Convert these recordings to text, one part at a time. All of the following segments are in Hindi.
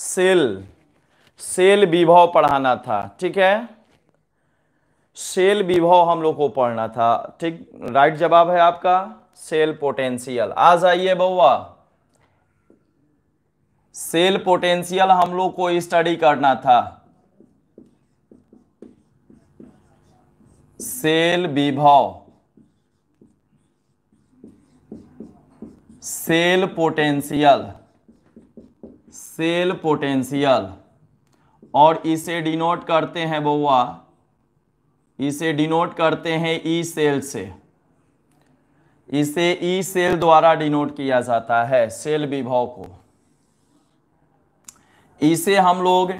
सेल सेल विभव पढ़ाना था ठीक है सेल विभव हम लोग को पढ़ना था ठीक राइट जवाब है आपका सेल पोटेंशियल आ जाइए बउआ सेल पोटेंशियल हम लोग को स्टडी करना था सेल विभव सेल पोटेंशियल सेल पोटेंशियल और इसे डिनोट करते हैं बउआ इसे डिनोट करते हैं ई सेल से इसे ई सेल द्वारा डिनोट किया जाता है सेल विभव को इसे हम लोग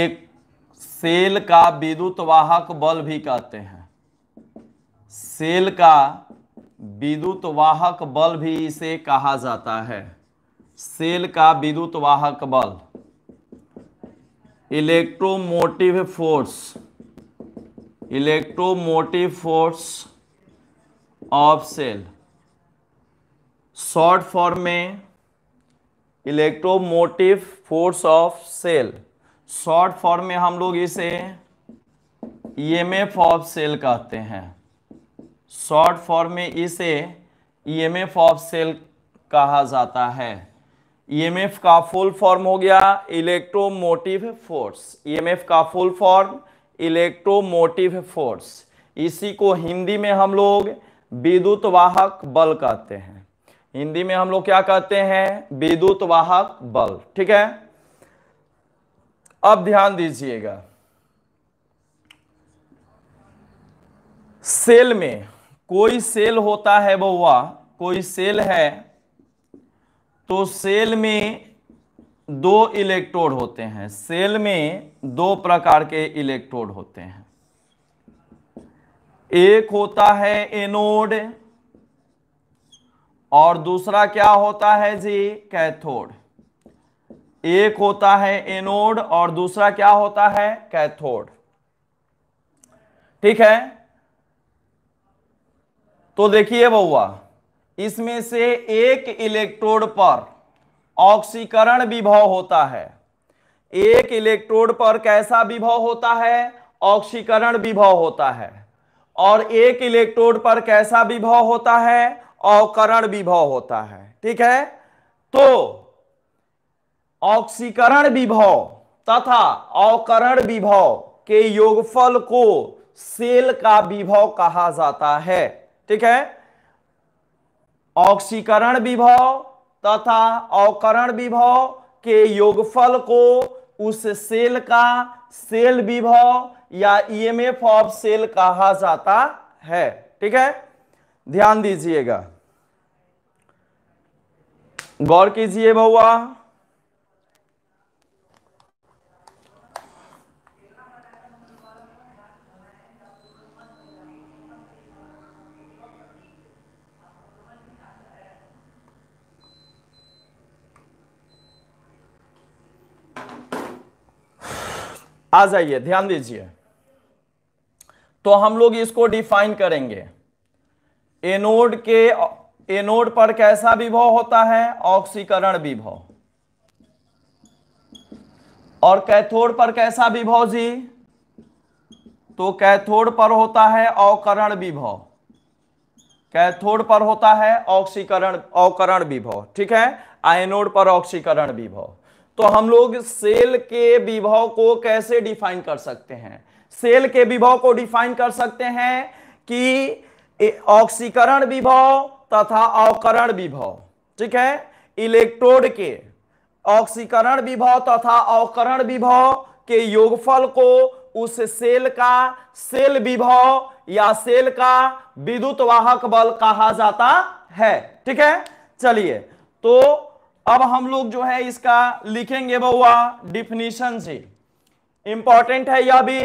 एक सेल का विद्युत वाहक बल भी कहते हैं सेल का विद्युत वाहक बल भी इसे कहा जाता है सेल का विद्युत वाहक बल electromotive force electromotive force of cell short form में electromotive force of cell short form में हम लोग इसे ईएमएफ e ऑफ सेल कहते हैं शॉर्ट फॉर्म में इसे ईएमएफ e ऑफ सेल कहा जाता है ईएमएफ e का फुल फॉर्म हो गया इलेक्ट्रोमोटिव फोर्स ईएमएफ का फुल फॉर्म इलेक्ट्रोमोटिव फोर्स इसी को हिंदी में हम लोग विद्युत वाहक बल कहते हैं हिंदी में हम लोग क्या कहते हैं विद्युत वाहक बल ठीक है अब ध्यान दीजिएगा सेल में कोई सेल होता है बउआ कोई सेल है तो सेल में दो इलेक्ट्रोड होते हैं सेल में दो प्रकार के इलेक्ट्रोड होते हैं एक होता है एनोड और दूसरा क्या होता है जी कैथोड एक होता है एनोड और दूसरा क्या होता है कैथोड ठीक है तो देखिए बउआ इसमें से एक इलेक्ट्रोड पर ऑक्सीकरण विभव होता है एक इलेक्ट्रोड पर कैसा विभव होता है ऑक्सीकरण विभव होता है और एक इलेक्ट्रोड पर कैसा विभव होता है अवकरण विभव होता है ठीक है तो ऑक्सीकरण विभव तथा अवकरण विभव के योगफल को सेल का विभव कहा जाता है ठीक है ऑक्सीकरण विभव तथा अवकरण विभव के योगफल को उस सेल का सेल विभव या ईएमएफ e ऑफ सेल कहा जाता है ठीक है ध्यान दीजिएगा गौर कीजिए बउआ आ जाइए ध्यान दीजिए तो हम लोग इसको डिफाइन करेंगे एनोड के एनोड पर कैसा विभव होता है ऑक्सीकरण विभव और कैथोड पर कैसा विभव जी तो कैथोड पर होता है अवकरण विभव कैथोड पर होता है ऑक्सीकरण अवकरण विभव ठीक है आयनोड पर ऑक्सीकरण विभव तो हम लोग सेल के विभव को कैसे डिफाइन कर सकते हैं सेल के विभव को डिफाइन कर सकते हैं कि ऑक्सीकरण विभव तथा अवकरण विभव ठीक है इलेक्ट्रोड के ऑक्सीकरण विभव तथा अवकरण विभव के योगफल को उस सेल का सेल विभव या सेल का विद्युत वाहक बल कहा जाता है ठीक है चलिए तो अब हम लोग जो है इसका लिखेंगे बउआ डिफिनीशन से इंपॉर्टेंट है यह भी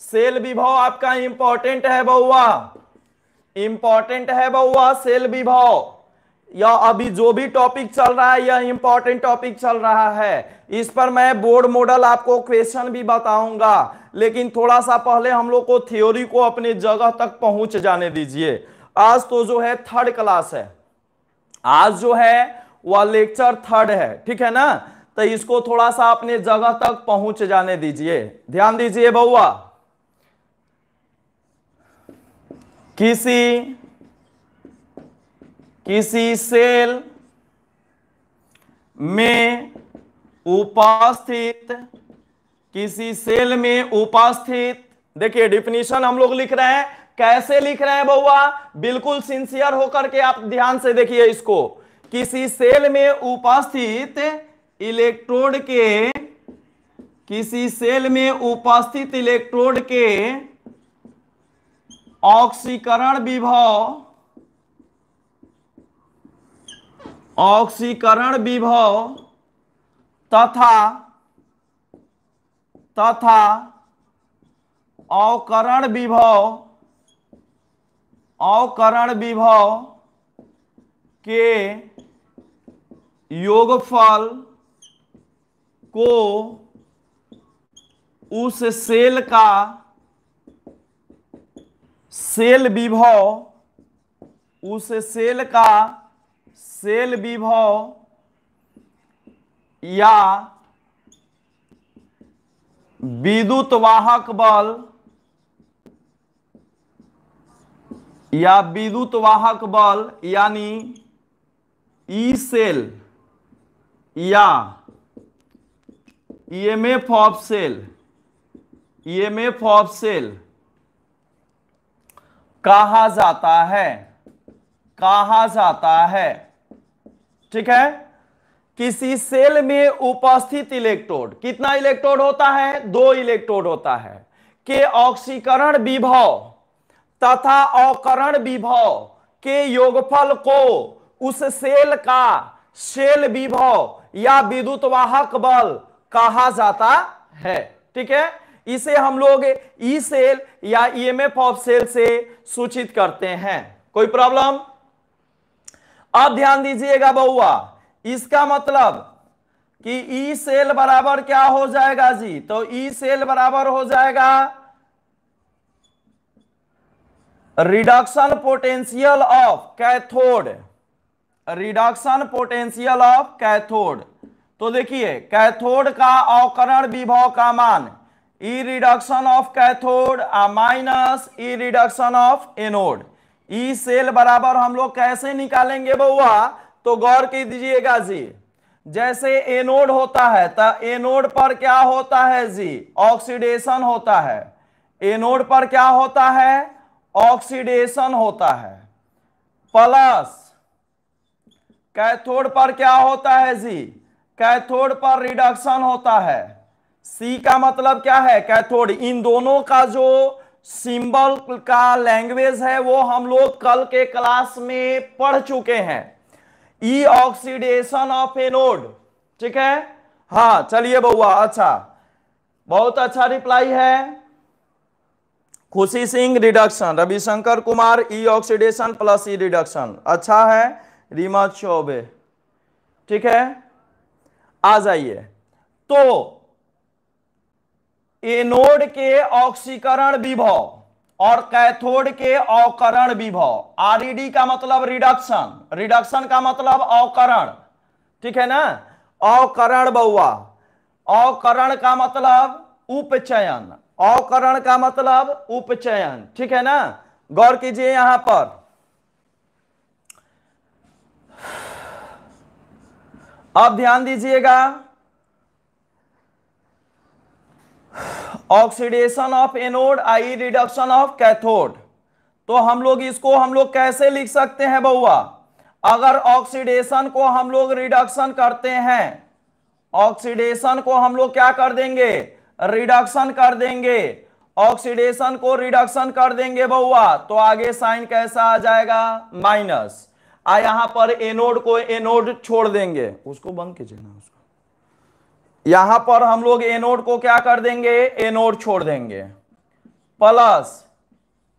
सेल विभव आपका इंपॉर्टेंट है बउआ इंपॉर्टेंट है बउआ सेल विभव या अभी जो भी टॉपिक चल रहा है यह इंपॉर्टेंट टॉपिक चल रहा है इस पर मैं बोर्ड मॉडल आपको क्वेश्चन भी बताऊंगा लेकिन थोड़ा सा पहले हम लोग को थ्योरी को अपने जगह तक पहुंच जाने दीजिए आज तो जो है थर्ड क्लास है आज जो है वह लेक्चर थर्ड है ठीक है ना तो इसको थोड़ा सा अपने जगह तक पहुंच जाने दीजिए ध्यान दीजिए बउआ किसी किसी सेल में उपस्थित किसी सेल में उपस्थित देखिए डिफिनीशन हम लोग लिख रहे हैं कैसे लिख रहे हैं बउआ बिल्कुल सिंसियर होकर के आप ध्यान से देखिए इसको किसी सेल में उपस्थित इलेक्ट्रोड के किसी सेल में उपस्थित इलेक्ट्रोड के ऑक्सीकरण विभव ऑक्सीकरण विभव तथा तथा अवकरण विभव अवकरण विभव के योगफल को उस सेल का सेल विभव उस सेल का सेल विभव या विद्युत वाहक बल या विद्युत वाहक बल यानी ई सेल या EMF of cell EMF of cell कहा जाता है कहा जाता है ठीक है किसी सेल में उपस्थित इलेक्ट्रोड कितना इलेक्ट्रोड होता है दो इलेक्ट्रोड होता है के ऑक्सीकरण विभव तथा अवकरण विभव के योगफल को उस सेल का सेल विभव या विद्युत वाहक बल कहा जाता है ठीक है इसे हम लोग ई सेल या ईएमएफ ऑफ सेल से सूचित करते हैं कोई प्रॉब्लम अब ध्यान दीजिएगा बउआ इसका मतलब कि ई सेल बराबर क्या हो जाएगा जी तो ई सेल बराबर हो जाएगा reduction potential of cathode reduction potential of cathode तो देखिए कैथोड का अवकरण विभव का मान ई रिडक्शन ऑफ कैथोड आ minus E reduction of anode E cell बराबर हम लोग कैसे निकालेंगे बउआ तो गौर की दीजिएगा जी जैसे एनोड होता है तो एनोड पर क्या होता है जी ऑक्सीडेशन होता है एनोड पर क्या होता है ऑक्सीडेशन होता है प्लस कैथोड पर क्या होता है जी कैथोड पर रिडक्शन होता है सी का मतलब क्या है कैथोड इन दोनों का जो सिंबल का लैंग्वेज है वो हम लोग कल के क्लास में पढ़ चुके हैं ई ऑक्सीडेशन ऑफ एनोड ठीक है हाँ चलिए बउआ अच्छा बहुत अच्छा रिप्लाई है Khushi Singh reduction Ravishankar Kumar E oxidation plus E reduction अच्छा है रीमा चौबे ठीक है आ जाइए तो एनोड के ऑक्सीकरण विभव और कैथोड के अवकरण विभव आरईडी e का मतलब रिडक्शन रिडक्शन का मतलब अवकरण ठीक है ना अवकरण बउआ अवकरण का मतलब उपचयन अवकरण का मतलब उपचयन ठीक है ना गौर कीजिए यहां पर अब ध्यान दीजिएगा ऑक्सीडेशन ऑफ एनोड आई रिडक्शन ऑफ कैथोड तो हम लोग इसको हम लोग कैसे लिख सकते हैं बउआ अगर ऑक्सीडेशन को हम लोग रिडक्शन करते हैं ऑक्सीडेशन को हम लोग क्या कर देंगे रिडक्शन कर देंगे ऑक्सीडेशन को रिडक्शन कर देंगे बउआ तो आगे साइन कैसा आ जाएगा माइनस आ यहां पर एनोड को एनोड छोड़ देंगे उसको बंद कीजिएगा उसको यहां पर हम लोग एनोड को क्या कर देंगे एनोड छोड़ देंगे प्लस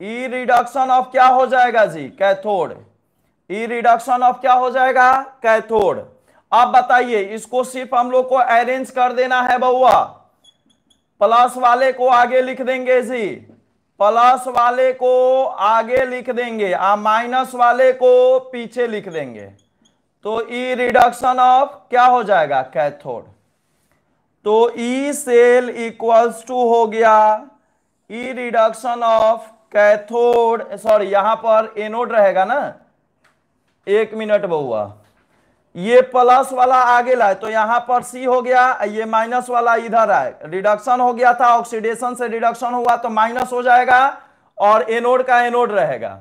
ई रिडक्शन ऑफ क्या हो जाएगा जी कैथोड ई रिडक्शन ऑफ क्या हो जाएगा कैथोड अब बताइए इसको सिर्फ हम लोग को अरेंज कर देना है बउआ प्लस वाले को आगे लिख देंगे जी प्लस वाले को आगे लिख देंगे आ माइनस वाले को पीछे लिख देंगे तो ई रिडक्शन ऑफ क्या हो जाएगा कैथोड तो ई सेल इक्वल्स टू हो गया E reduction of cathode sorry यहां पर एनोड रहेगा ना एक मिनट बहुआ ये प्लस वाला आगे लाए तो यहां पर सी हो गया ये माइनस वाला इधर आए रिडक्शन हो गया था ऑक्सीडेशन से रिडक्शन हुआ तो माइनस हो जाएगा और एनोड का एनोड रहेगा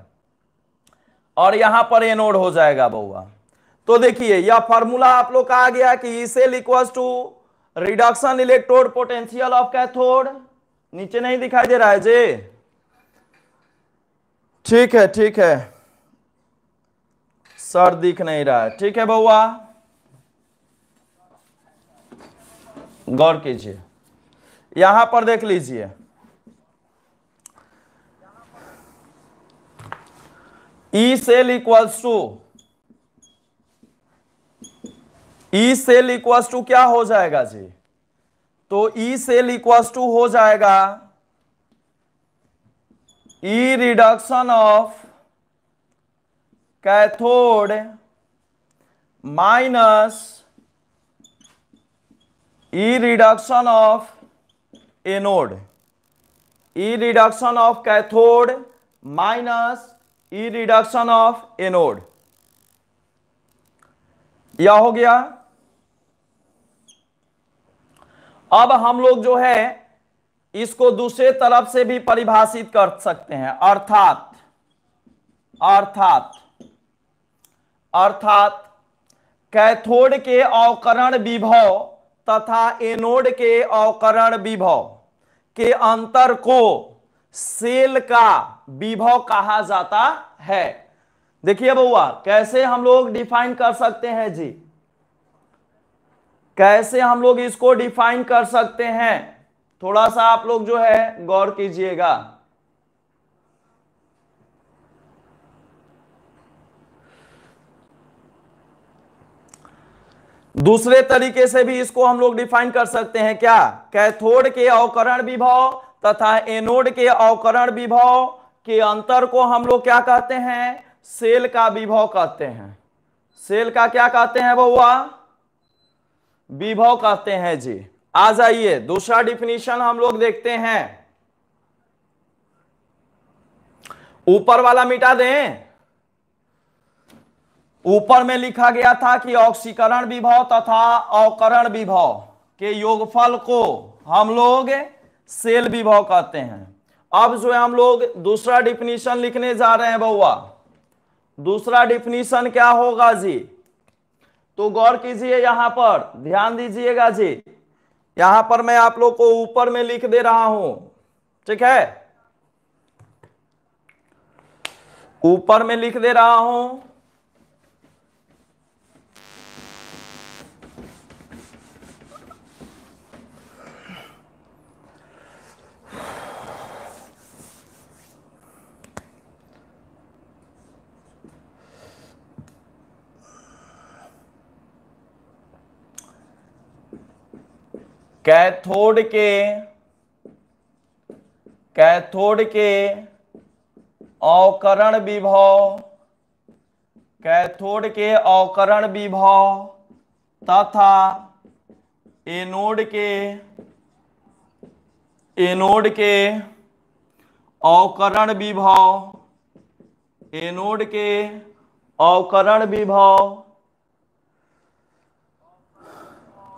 और यहां पर एनोड हो जाएगा बउआ तो देखिए यह फॉर्मूला आप लोग का आ गया कि E cell equals to reduction electrode potential of cathode नीचे नहीं दिखाई दे रहा है जी ठीक है ठीक है सर दिख नहीं रहा है ठीक है बउआ गौर कीजिए यहां पर देख लीजिए E cell equals to E cell equals to क्या हो जाएगा जी तो ई सेल इक्वल्स टू हो जाएगा E reduction of cathode minus E reduction of anode E reduction of cathode minus E reduction of anode यह हो गया अब हम लोग जो है इसको दूसरे तरफ से भी परिभाषित कर सकते हैं अर्थात अर्थात अर्थात कैथोड के अवकरण विभव तथा एनोड के अवकरण विभव के अंतर को सेल का विभव कहा जाता है देखिए बउआ कैसे हम लोग डिफाइन कर सकते हैं जी कैसे हम लोग इसको डिफाइन कर सकते हैं थोड़ा सा आप लोग जो है गौर कीजिएगा दूसरे तरीके से भी इसको हम लोग डिफाइन कर सकते हैं क्या कैथोड के अवकरण विभव तथा एनोड के अवकरण विभव के अंतर को हम लोग क्या कहते हैं सेल का विभव कहते हैं सेल का क्या कहते हैं बउआ विभव कहते हैं जी आ जाइए दूसरा डिफिनीशन हम लोग देखते हैं ऊपर वाला मिटा दें ऊपर में लिखा गया था कि ऑक्सीकरण विभव तथा अवकरण विभव के योगफल को हम लोग सेल विभव कहते हैं अब जो है हम लोग दूसरा डिफिनीशन लिखने जा रहे हैं बउआ दूसरा डिफिनीशन क्या होगा जी तो गौर कीजिए यहां पर ध्यान दीजिएगा जी यहां पर मैं आप लोग को ऊपर में लिख दे रहा हूं ठीक है ऊपर में लिख दे रहा हूं कैथोड के कैथोड के अवकरण विभव कैथोड के अवकरण विभव तथा एनोड के एनोड के अवकरण विभव एनोड के अवकरण विभव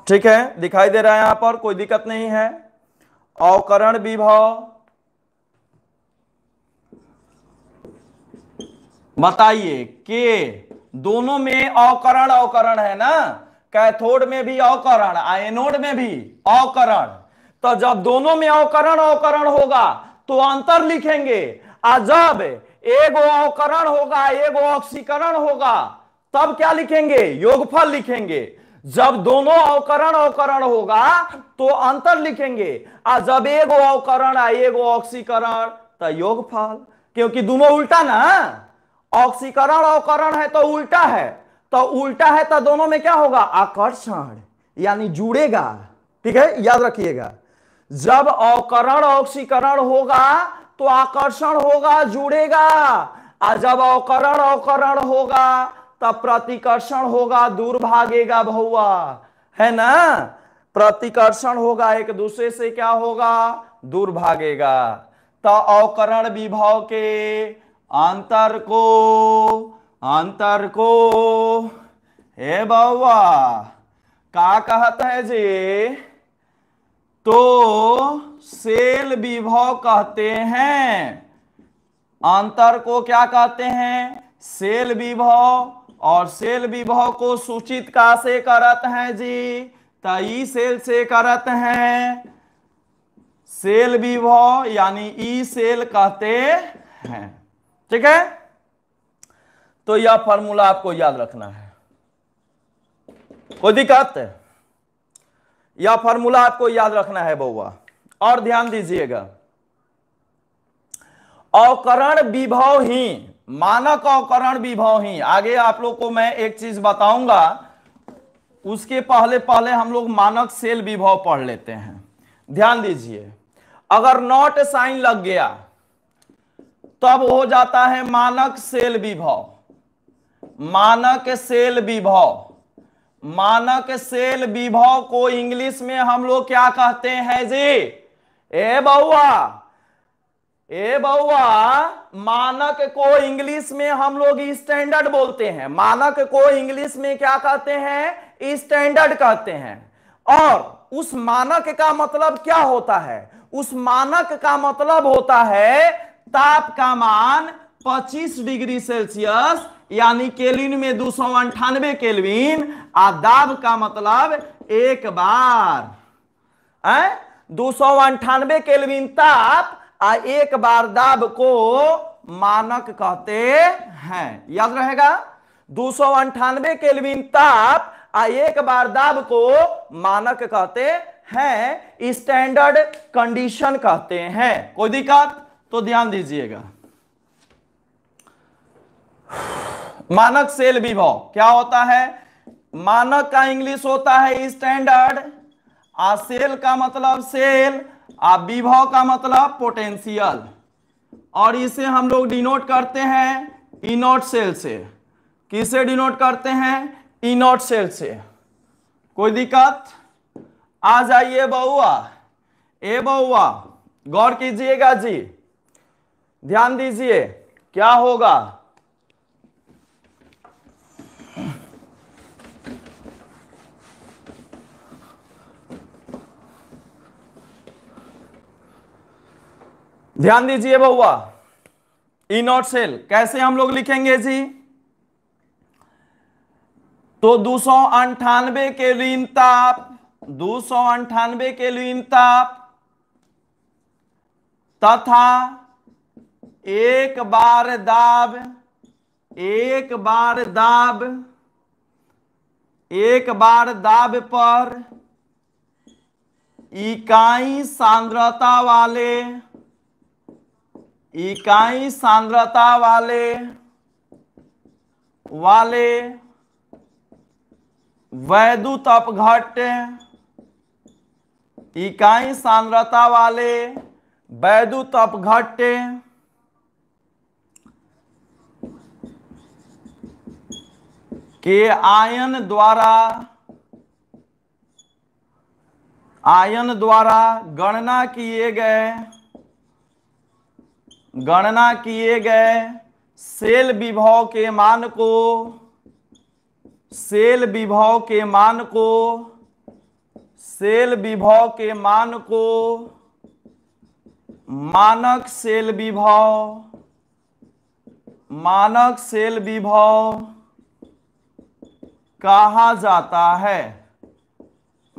ठीक है दिखाई दे रहा है यहां पर कोई दिक्कत नहीं है अवकरण विभव बताइए के दोनों में अवकरण अवकरण है ना कैथोड में भी अवकरण आयनोड में भी अवकरण तो जब दोनों में अवकरण अवकरण होगा तो अंतर लिखेंगे आ जब एगो अवकरण होगा एगो ऑक्सीकरण होगा तब क्या लिखेंगे योगफल लिखेंगे जब दोनों अवकरण अवकरण होगा तो अंतर लिखेंगे आ जब एक अवकरण आ एक ऑक्सीकरण तो योगफल क्योंकि दोनों उल्टा ना ऑक्सीकरण अवकरण है तो उल्टा है तो उल्टा है तो दोनों में क्या होगा आकर्षण यानी जुड़ेगा ठीक है याद रखिएगा जब अवकरण ऑक्सीकरण होगा तो आकर्षण होगा जुड़ेगा आ जब अवकरण अवकरण होगा तब प्रतिकर्षण होगा दूर भागेगा भौआ है ना प्रतिकर्षण होगा एक दूसरे से क्या होगा दूर भागेगा तो अवकरण विभव के अंतर को अंतर को हे बउआ का कहते हैं जी तो सेल विभव कहते हैं अंतर को क्या कहते हैं सेल विभव और सेल विभव को सूचित का से करत हैं जी तो ई सेल से करत हैं सेल विभव यानी ई सेल कहते हैं ठीक है तो यह फॉर्मूला आपको याद रखना है कोई दिक्कत यह फॉर्मूला आपको याद रखना है बउआ और ध्यान दीजिएगा अवकरण विभव ही मानक अवकरण विभव ही आगे आप लोग को मैं एक चीज बताऊंगा उसके पहले पहले हम लोग मानक सेल विभव पढ़ लेते हैं ध्यान दीजिए अगर नॉट साइन लग गया तब हो जाता है मानक सेल विभव मानक सेल विभव मानक सेल विभव को इंग्लिश में हम लोग क्या कहते हैं जी ए बउआ ए बउआ मानक को इंग्लिश में हम लोग स्टैंडर्ड बोलते हैं मानक को इंग्लिश में क्या कहते हैं स्टैंडर्ड कहते हैं और उस मानक का मतलब क्या होता है उस मानक का मतलब होता है ताप का मान 25 डिग्री सेल्सियस यानी केल्विन में दो सौ अंठानवे केल्विन आदाब का मतलब एक बार दो सौ अंठानवे केल्विन ताप आ एक दाब को मानक कहते हैं याद रहेगा दो सौ अंठानवे केलविन ताप आ एक दाब को मानक कहते हैं स्टैंडर्ड कंडीशन कहते हैं कोई दिक्कत तो ध्यान दीजिएगा मानक सेल विभव क्या होता है मानक का इंग्लिश होता है स्टैंडर्ड आ सेल का मतलब सेल आ विभव का मतलब पोटेंशियल और इसे हम लोग डिनोट करते हैं इनोट सेल से किसे डिनोट करते हैं इनोट सेल से कोई दिक्कत आ जाइए बउआ ए बउआ गौर कीजिएगा जी ध्यान दीजिए क्या होगा ध्यान दीजिए बहुआ ई नॉट सेल कैसे हम लोग लिखेंगे जी तो दो सौ अंठानवे के लिन ताप दो सौ अंठानवे के लिन ताप तथा एक बार दाब एक बार दाब एक बार दाब पर इकाई सांद्रता वाले इकाई सांद्रता वाले वाले वैद्युत अपघट इकाई सांद्रता वाले वैद्युत अपघट के आयन द्वारा आयन द्वारा गणना किए गए गणना किए गए सेल विभव के मान को सेल विभव के मान को सेल विभव के मान को मानक सेल विभव मानक सेल विभव कहा जाता है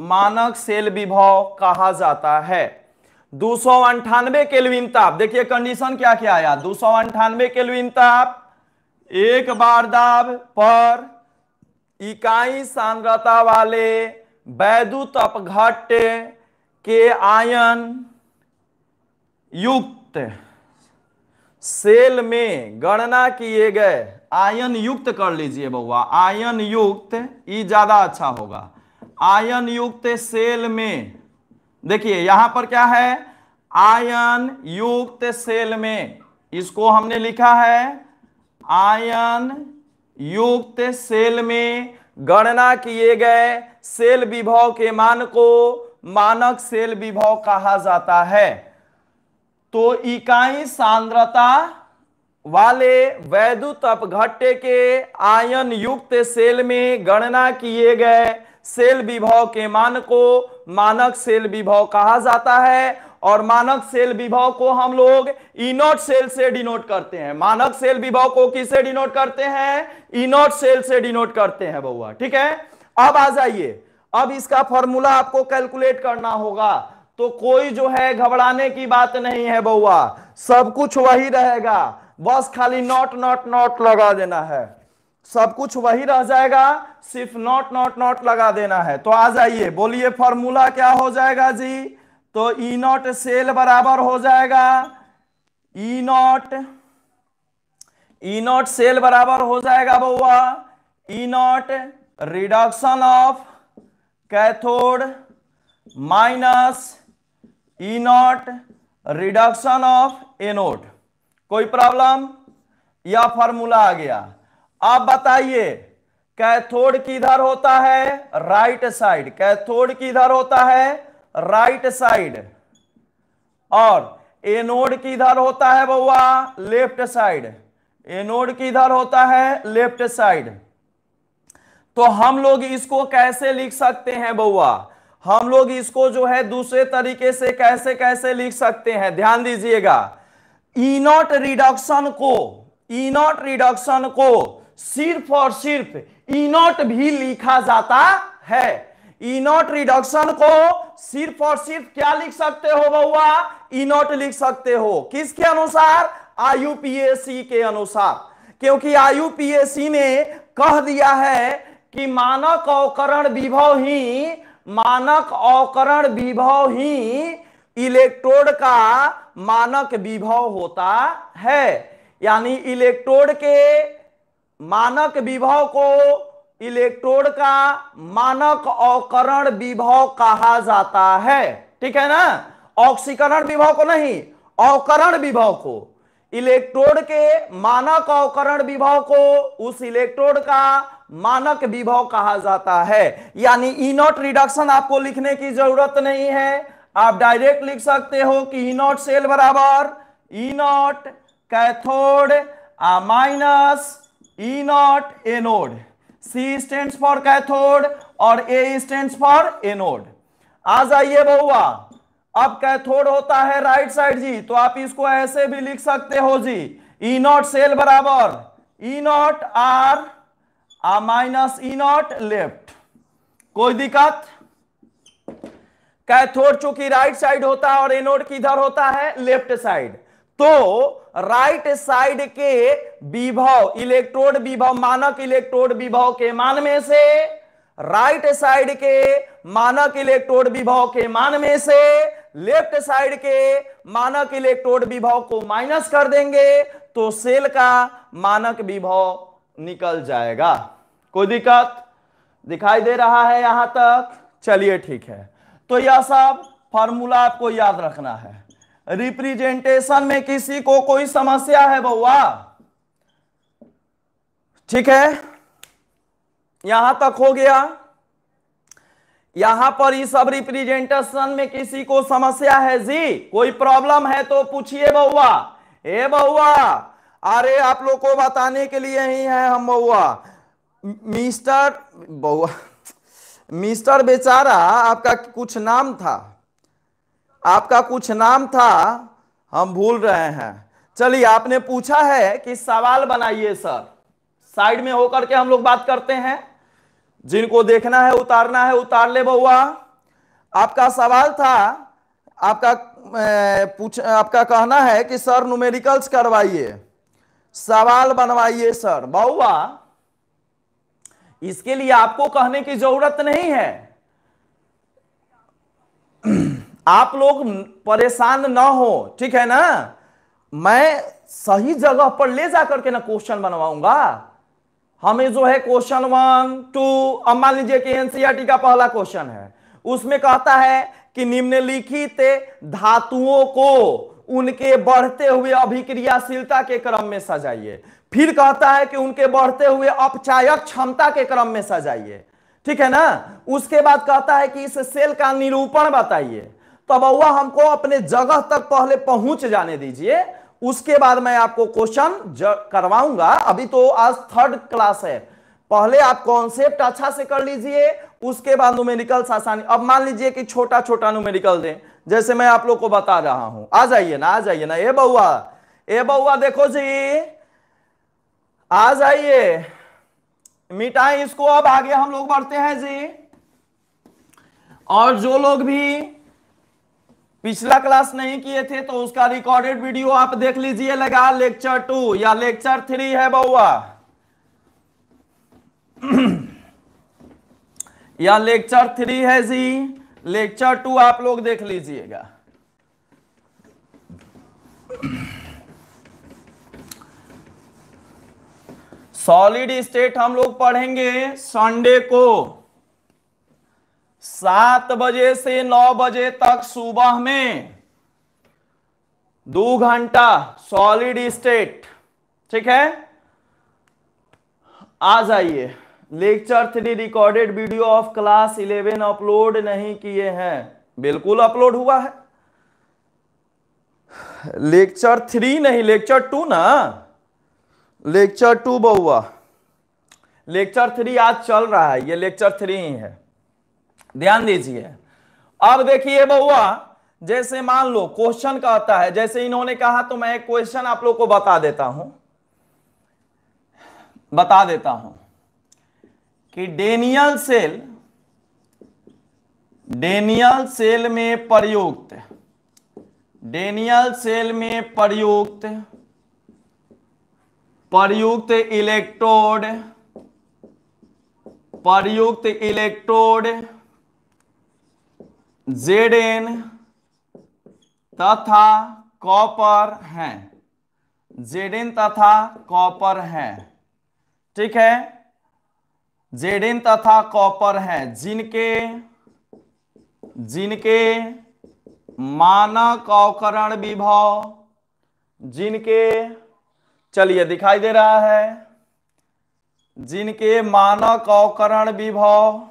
मानक सेल विभव कहा जाता है दो सौ अंठानवे केलविन ताप देखिए कंडीशन क्या क्या आया दो सौ अंठानवे केलविन ताप एक बार दाब पर इकाई सांद्रता वाले वैद्युत अपघट के आयन युक्त सेल में गणना किए गए आयन युक्त कर लीजिए बउआ आयन युक्त ये ज्यादा अच्छा होगा आयन युक्त सेल में देखिए यहां पर क्या है आयन युक्त सेल में इसको हमने लिखा है आयन युक्त सेल में गणना किए गए सेल विभव के मान को मानक सेल विभव कहा जाता है तो इकाई सांद्रता वाले वैद्युत अपघट्य के आयन युक्त सेल में गणना किए गए सेल विभव के मान को मानक सेल विभव कहा जाता है और मानक सेल विभव को हम लोग इनोट सेल से डिनोट करते हैं मानक सेल विभव को किसे डिनोट करते हैं इनोट सेल से डिनोट करते हैं बउआ ठीक है अब आ जाइए अब इसका फॉर्मूला आपको कैलकुलेट करना होगा तो कोई जो है घबराने की बात नहीं है बउआ सब कुछ वही रहेगा बस खाली नॉट नॉट नॉट लगा देना है सब कुछ वही रह जाएगा सिर्फ नॉट नॉट नॉट लगा देना है तो आ जाइए बोलिए फॉर्मूला क्या हो जाएगा जी तो ई नॉट सेल बराबर हो जाएगा E naught E naught cell बराबर हो जाएगा बउआ E naught reduction of cathode minus E naught reduction of anode कोई प्रॉब्लम यह फॉर्मूला आ गया अब बताइए कैथोड किधर होता है राइट साइड कैथोड किधर होता है राइट साइड और एनोड किधर होता है बउआ लेफ्ट साइड एनोड किधर होता है लेफ्ट साइड तो हम लोग इसको कैसे लिख सकते हैं बउआ हम लोग इसको जो है दूसरे तरीके से कैसे कैसे लिख सकते हैं ध्यान दीजिएगा इनोट रिडक्शन को इनोट रिडक्शन को सिर्फ और सिर्फ इनोट भी लिखा जाता है इनोट रिडक्शन को सिर्फ और सिर्फ क्या लिख सकते हो बउआ इनोट लिख सकते हो किसके अनुसार आयुपीएसी के अनुसार क्योंकि आयुपीएसी ने कह दिया है कि मानक अवकरण विभव ही मानक अवकरण विभव ही इलेक्ट्रोड का मानक विभव होता है यानी इलेक्ट्रोड के मानक विभव को इलेक्ट्रोड का मानक अवकरण विभव कहा जाता है ठीक है ना ऑक्सीकरण विभव को नहीं अवकरण विभव को इलेक्ट्रोड के मानक अवकरण विभव को उस इलेक्ट्रोड का मानक विभव कहा जाता है यानी इनोट रिडक्शन आपको लिखने की जरूरत नहीं है आप डायरेक्ट लिख सकते हो कि इनोट सेल बराबर E naught cathode minus E naught anode C stand for cathode और ए स्टैंड फॉर एनोड आ जाइए बहुआ अब कैथोड होता है राइट साइड जी तो आप इसको ऐसे भी लिख सकते हो जी ई e नॉट सेल बराबर ई नॉट आर आ माइनस ई नॉट लेफ्ट कोई दिक्कत कैथोड चूंकि राइट साइड होता है और एनोड किधर होता है लेफ्ट साइड तो राइट साइड के विभव इलेक्ट्रोड विभव मानक इलेक्ट्रोड विभव के मान में से राइट साइड के मानक इलेक्ट्रोड विभव के मान में से लेफ्ट साइड के मानक इलेक्ट्रोड विभव को माइनस कर देंगे तो सेल का मानक विभव निकल जाएगा कोई दिक्कत दिखाई दे रहा है यहां तक चलिए ठीक है तो यह सब फॉर्मूला आपको याद रखना है रिप्रेजेंटेशन में किसी को कोई समस्या है बउआ ठीक है यहां तक हो गया यहां पर इस सब रिप्रेजेंटेशन में किसी को समस्या है जी कोई प्रॉब्लम है तो पूछिए बउआ ए बउआ अरे आप लोग को बताने के लिए ही है हम बउआ मिस्टर बउआ मिस्टर बेचारा आपका कुछ नाम था आपका कुछ नाम था हम भूल रहे हैं चलिए आपने पूछा है कि सवाल बनाइए सर साइड में होकर के हम लोग बात करते हैं जिनको देखना है उतारना है उतार ले बउआ आपका सवाल था आपका पूछ आपका कहना है कि सर न्यूमेरिकल्स करवाइए सवाल बनवाइए सर बउआ इसके लिए आपको कहने की जरूरत नहीं है आप लोग परेशान ना हो ठीक है ना मैं सही जगह पर ले जाकर के ना क्वेश्चन बनवाऊंगा हमें जो है क्वेश्चन वन टू अब मान लीजिए कि एनसीईआरटी e का पहला क्वेश्चन है उसमें कहता है कि निम्नलिखित धातुओं को उनके बढ़ते हुए अभिक्रियाशीलता के क्रम में सजाइए फिर कहता है कि उनके बढ़ते हुए अपचायक क्षमता के क्रम में सजाइए ठीक है ना उसके बाद कहता है कि इस सेल का निरूपण बताइए बउआ हमको अपने जगह तक पहले पहुंच जाने दीजिए उसके बाद मैं आपको क्वेश्चन करवाऊंगा अभी तो आज थर्ड क्लास है पहले आप कॉन्सेप्ट अच्छा से कर लीजिए उसके बाद न्यूमेरिकल्स आसानी अब मान लीजिए कि छोटा छोटा न्यूमेरिकल दें जैसे मैं आप लोग को बता रहा हूं आ जाइए ना आ जाइए ना ए बउआ ए बउआ देखो जी आ जाइए मिटाए इसको अब आगे हम लोग बढ़ते हैं जी और जो लोग भी पिछला क्लास नहीं किए थे तो उसका रिकॉर्डेड वीडियो आप देख लीजिए लगा लेक्चर टू या लेक्चर थ्री है बउआ या लेक्चर थ्री है जी लेक्चर टू आप लोग देख लीजिएगा सॉलिड स्टेट हम लोग पढ़ेंगे संडे को सात बजे से नौ बजे तक सुबह में दो घंटा सॉलिड स्टेट ठीक है आ जाइए lecture three recorded video of class eleven upload नहीं किए हैं बिल्कुल अपलोड हुआ है लेक्चर थ्री नहीं लेक्चर टू ना लेक्चर टू बहुआ लेक्चर थ्री आज चल रहा है ये लेक्चर थ्री ही है ध्यान दीजिए अब देखिए बउआ जैसे मान लो क्वेश्चन कहता है जैसे इन्होंने कहा तो मैं एक क्वेश्चन आप लोग को बता देता हूं बता देता हूं कि डेनियल सेल डेनियल सेल में प्रयुक्त डेनियल सेल में प्रयुक्त प्रयुक्त इलेक्ट्रोड प्रयुक्त इलेक्ट्रोड जेड एन तथा कॉपर है जेड एन तथा कॉपर है ठीक है जेड एन तथा कॉपर है जिनके जिनके मानक अवकरण विभव जिनके चलिए दिखाई दे रहा है जिनके मानक अवकरण विभव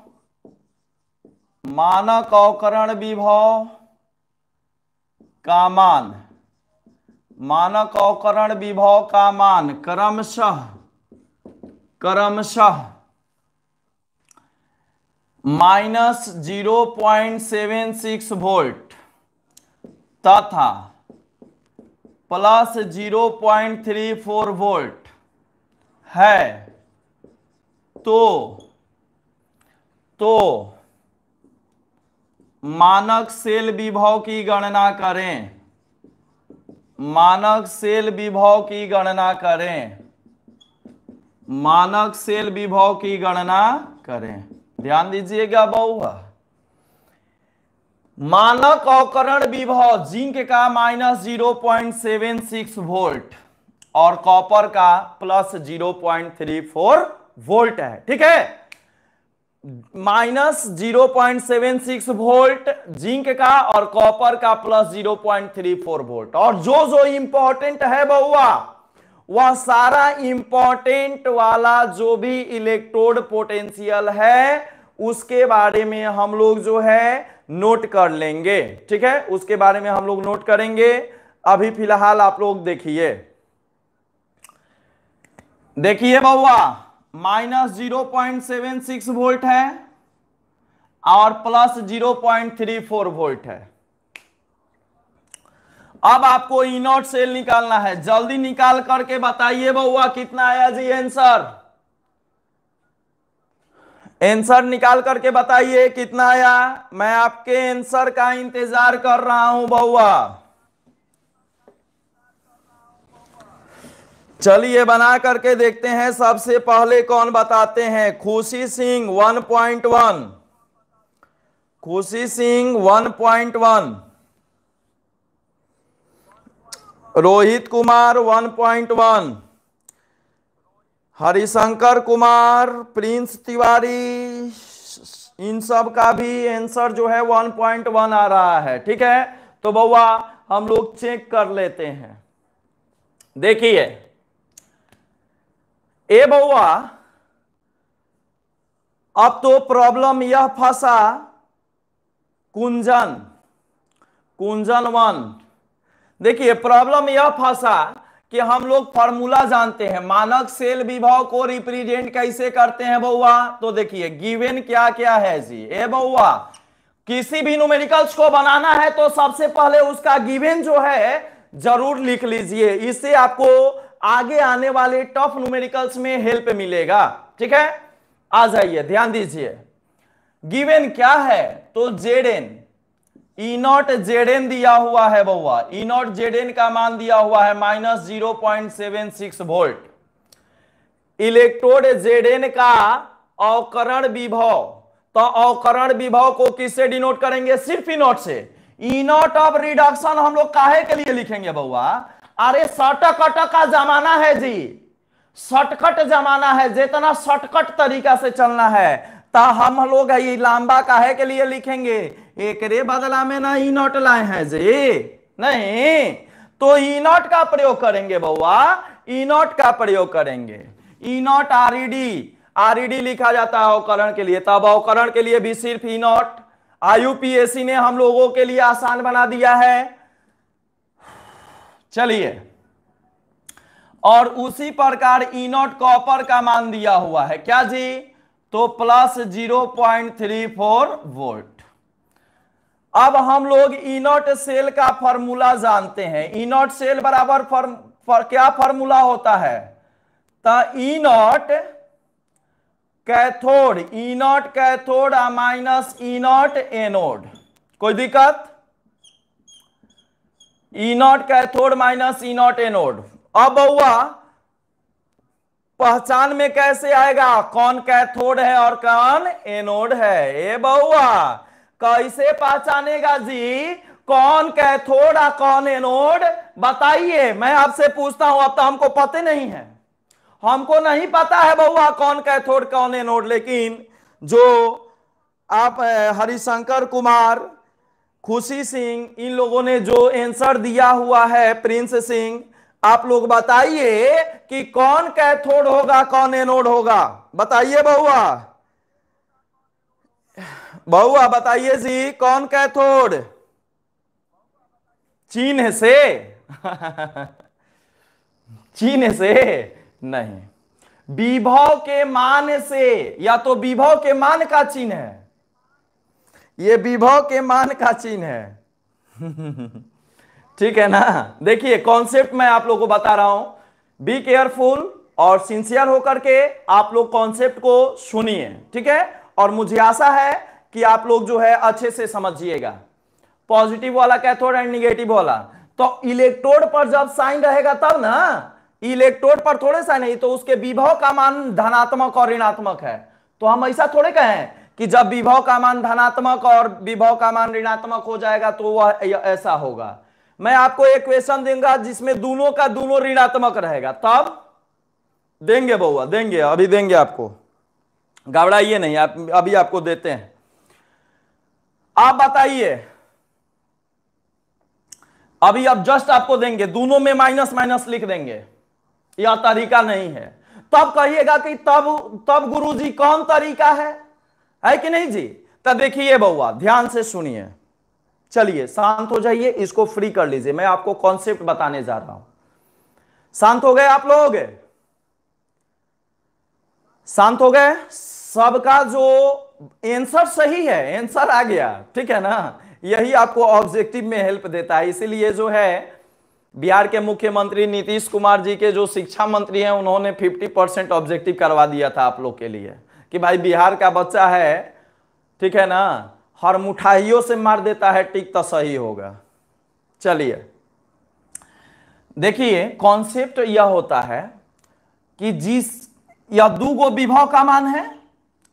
मानक अवकरण विभव का मान मानक अवकरण विभव का मान क्रमशः क्रमशः minus zero point seven six volt तथा plus zero point three four volt है तो तो मानक सेल विभव की गणना करें मानक सेल विभव की गणना करें मानक सेल विभव की गणना करें ध्यान दीजिएगा बहुआ मानक अवकरण विभव जिंक का minus zero point seven six volt और कॉपर का plus zero point three four volt है ठीक है minus zero point seven six volt zinc का और कॉपर का plus zero point three four volt और जो जो इंपॉर्टेंट है बउआ वह सारा इंपॉर्टेंट वाला जो भी इलेक्ट्रोड पोटेंशियल है उसके बारे में हम लोग जो है नोट कर लेंगे ठीक है उसके बारे में हम लोग नोट करेंगे अभी फिलहाल आप लोग देखिए देखिए बउआ minus zero point seven six volt है और plus zero point three four volt है अब आपको इनोट सेल निकालना है जल्दी निकाल करके बताइए बउआ कितना आया जी आंसर आंसर निकाल करके बताइए कितना आया मैं आपके आंसर का इंतजार कर रहा हूं बउआ चलिए बना करके देखते हैं सबसे पहले कौन बताते हैं खुशी सिंह 1.1 खुशी सिंह 1.1 रोहित कुमार 1.1 हरिशंकर कुमार प्रिंस तिवारी इन सब का भी आंसर जो है 1.1 आ रहा है ठीक है तो बउआ हम लोग चेक कर लेते हैं देखिए ए बउआ अब तो प्रॉब्लम यह फंसा कुंजन कुंजन वन देखिए प्रॉब्लम यह फंसा कि हम लोग फॉर्मूला जानते हैं मानक सेल विभाव को रिप्रेजेंट कैसे करते हैं बउआ तो देखिए गिवन क्या क्या है जी ए बउआ किसी भी न्यूमेरिकल्स को बनाना है तो सबसे पहले उसका गिवन जो है जरूर लिख लीजिए इससे आपको आगे आने वाले टफ न्यूमेरिकल्स में हेल्प मिलेगा ठीक है आ जाइए ध्यान दीजिए गिवेन क्या है तो जेडेन ई नॉट जेडेन दिया हुआ है बउआ ई नॉट जेडेन का मान दिया हुआ है minus zero point seven six volt electrode Z N का अवकरण विभव तो अवकरण विभव को किससे डिनोट करेंगे सिर्फ ई e नॉट से ई नॉट ऑफ रिडक्शन हम लोग काहे के लिए लिखेंगे बउआ अरे शॉर्टकट का जमाना है जी शॉर्टकट जमाना है जितना शॉर्टकट तरीका से चलना है ता हम लोग ये लांबा काहे के लिए लिखेंगे एक रे बदला में ना ई नॉट लाए हैं जी नहीं तो ई नॉट का प्रयोग करेंगे बउआ ई नॉट का प्रयोग करेंगे E naught R E D RED लिखा जाता है अवकरण के लिए तब अवकरण के लिए भी सिर्फ ई नॉट सी ने हम लोगों के लिए आसान बना दिया है चलिए और उसी प्रकार ई नॉट कॉपर का मान दिया हुआ है क्या जी तो plus zero point three four volt अब हम लोग ई नॉट सेल का फॉर्मूला जानते हैं ई नॉट सेल बराबर फॉर्म फर, क्या फॉर्मूला होता है तो E naught cathode E naught cathode minus E naught anode कोई दिक्कत E e naught cathode minus E e naught anode अब बउआ पहचान में कैसे आएगा कौन कैथोड है और कौन एनोड है ए बउआ कैसे पहचानेगा जी कौन कैथोड और कौन एनोड बताइए मैं आपसे पूछता हूं अब तो हमको पता नहीं है हमको नहीं पता है बउआ कौन कैथोड कौन एनोड लेकिन जो आप हरिशंकर कुमार खुशी सिंह इन लोगों ने जो आंसर दिया हुआ है प्रिंस सिंह आप लोग बताइए कि कौन कैथोड होगा कौन एनोड होगा बताइए बहुआ बहुआ बताइए जी कौन कैथोड चीन से चीन से नहीं विभव के मान से या तो विभव के मान का चिन्ह है ये विभव के मान का चिन्ह है ठीक है ना देखिए कॉन्सेप्ट मैं आप लोगों को बता रहा हूं बी केयरफुल और सिंसियर होकर के आप लोग कॉन्सेप्ट को सुनिए ठीक है और मुझे आशा है कि आप लोग जो है अच्छे से समझिएगा पॉजिटिव वाला कैथोड एंड निगेटिव वाला तो इलेक्ट्रोड पर जब साइन रहेगा तब ना इलेक्ट्रोड पर थोड़े सा नहीं तो उसके विभव का मान धनात्मक और ऋणात्मक है तो हम ऐसा थोड़े कहें कि जब विभव का मान धनात्मक और विभव का मान ऋणात्मक हो जाएगा तो वह ऐसा होगा मैं आपको एक क्वेश्चन दूंगा जिसमें दोनों का दोनों ऋणात्मक रहेगा तब देंगे बउआ देंगे अभी देंगे आपको घबराइए नहीं आप अभी आपको देते हैं आप बताइए अभी अब जस्ट आपको देंगे दोनों में माइनस माइनस लिख देंगे यह तरीका नहीं है तब कहिएगा कि तब तब गुरुजी कौन तरीका है है कि नहीं जी तो देखिए बउआ ध्यान से सुनिए चलिए शांत हो जाइए इसको फ्री कर लीजिए मैं आपको कॉन्सेप्ट बताने जा रहा हूं शांत हो गए आप लोग शांत हो गए सबका जो एंसर सही है एंसर आ गया ठीक है ना यही आपको ऑब्जेक्टिव में हेल्प देता है इसीलिए जो है बिहार के मुख्यमंत्री नीतीश कुमार जी के जो शिक्षा मंत्री हैं उन्होंने 50 परसेंट ऑब्जेक्टिव करवा दिया था आप लोग के लिए कि भाई बिहार का बच्चा है ठीक है ना हर मुठाइयों से मार देता है टिक तो सही होगा चलिए देखिए कॉन्सेप्ट यह होता है कि जिस यह दू गो विभव का मान है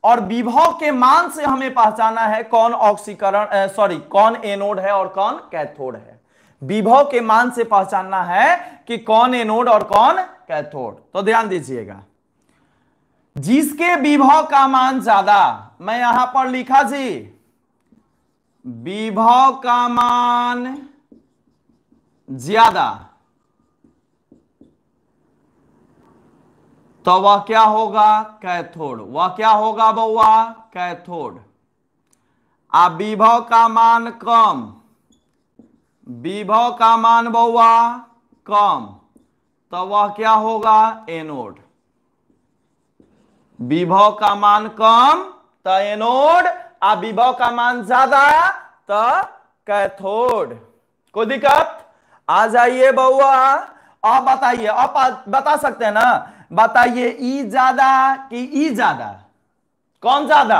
और विभव के मान से हमें पहचाना है कौन ऑक्सीकरण सॉरी कौन एनोड है और कौन कैथोड है विभव के मान से पहचानना है कि कौन एनोड और कौन कैथोड तो ध्यान दीजिएगा जिसके विभव का मान ज्यादा मैं यहां पर लिखा जी विभव का मान ज्यादा तो वह क्या होगा कैथोड वह क्या होगा बउआ कैथोड आ विभव का मान कम विभव का मान बउआ कम तो वह क्या होगा एनोड विभव का मान कम तो एनोड आ विभव का मान ज्यादा तो कैथोड कोई दिक्कत आ जाइए बउआ अब बताइए अब बता सकते हैं ना बताइए ई ज्यादा कि ई ज्यादा कौन ज्यादा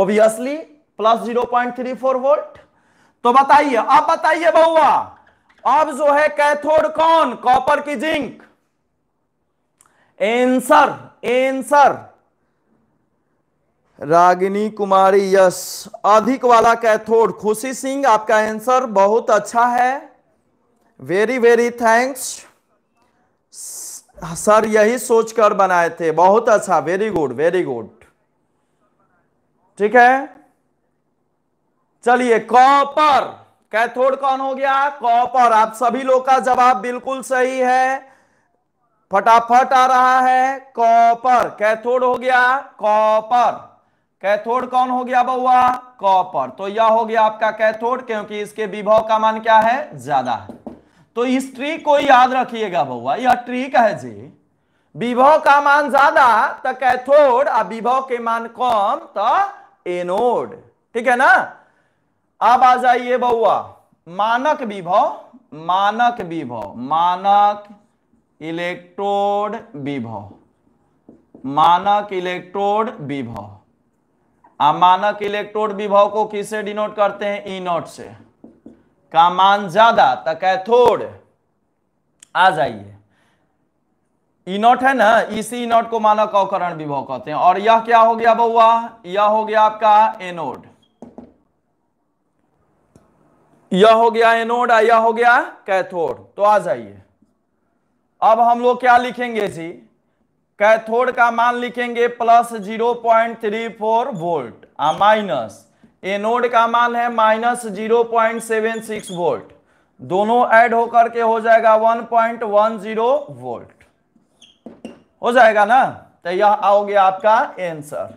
obviously plus zero point three four volt तो बताइए अब बताइए बउआ अब जो है कैथोड कौन कॉपर की zinc answer answer Ragini Kumari yes अधिक वाला कैथोड खुशी सिंह आपका आंसर बहुत अच्छा है वेरी वेरी थैंक्स सर यही सोचकर बनाए थे बहुत अच्छा वेरी गुड वेरी गुड ठीक है चलिए कॉपर कैथोड कौन हो गया कॉपर आप सभी लोग का जवाब बिल्कुल सही है फटाफट आ रहा है कॉपर कैथोड हो गया कॉपर कैथोड कौन हो गया बउआ कॉपर तो यह हो गया आपका कैथोड क्योंकि इसके विभव का मान क्या है ज्यादा है तो इस ट्रिक को याद रखिएगा बउआ यह ट्रिक है जी विभव का मान ज्यादा तो कैथोड और विभव के मान कम तो एनोड ठीक है ना अब आ जाइए बउआ मानक विभव मानक विभव मानक इलेक्ट्रोड विभव मानक इलेक्ट्रोड विभव आ मानक इलेक्ट्रोड विभव को किसे डिनोट करते हैं ई e नोट से का मान ज्यादा तो कैथोड आ जाइए ई e नोट है ना इसी ई e नोट को मानक अवकरण विभव कहते हैं और यह क्या हो गया बउआ यह हो गया आपका एनोड यह हो गया एनोड यह हो गया कैथोड तो आ जाइए अब हम लोग क्या लिखेंगे जी कैथोड का मान लिखेंगे plus zero point three four volt आ माइनस एनोड का मान है minus zero point seven six volt दोनों ऐड होकर के हो जाएगा one point one zero volt हो जाएगा ना तो यह आओगे आपका आंसर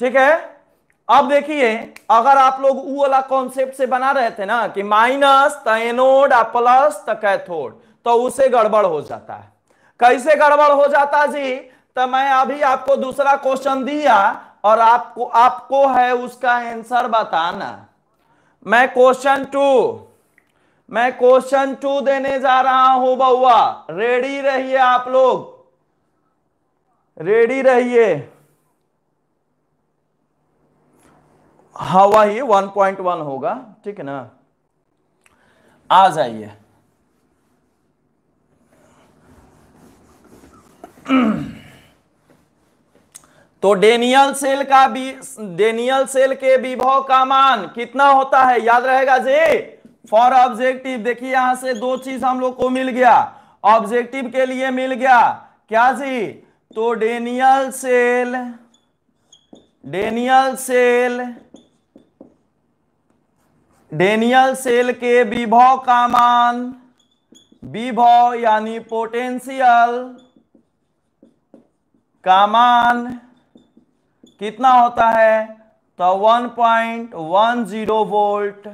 ठीक है अब देखिए अगर आप लोग वो वाला कॉन्सेप्ट से बना रहे थे ना कि माइनस तो एनोड प्लस त तो कैथोड तो उसे गड़बड़ हो जाता है कैसे गड़बड़ हो जाता जी तो मैं अभी आपको दूसरा क्वेश्चन दिया और आपको आपको है उसका आंसर बताना मैं क्वेश्चन टू मैं क्वेश्चन टू देने जा रहा हूं बउआ रेडी रहिए आप लोग रेडी रहिए हाँ वही 1.1 होगा ठीक है ना आ जाइए तो डेनियल सेल का भी डेनियल सेल के विभव का मान कितना होता है याद रहेगा जी फॉर ऑब्जेक्टिव देखिए यहां से दो चीज हम लोग को मिल गया ऑब्जेक्टिव के लिए मिल गया क्या जी तो Daniell cell Daniell cell Daniell cell के विभव का मान विभव यानी पोटेंशियल का मान कितना होता है तो 1.10 वोल्ट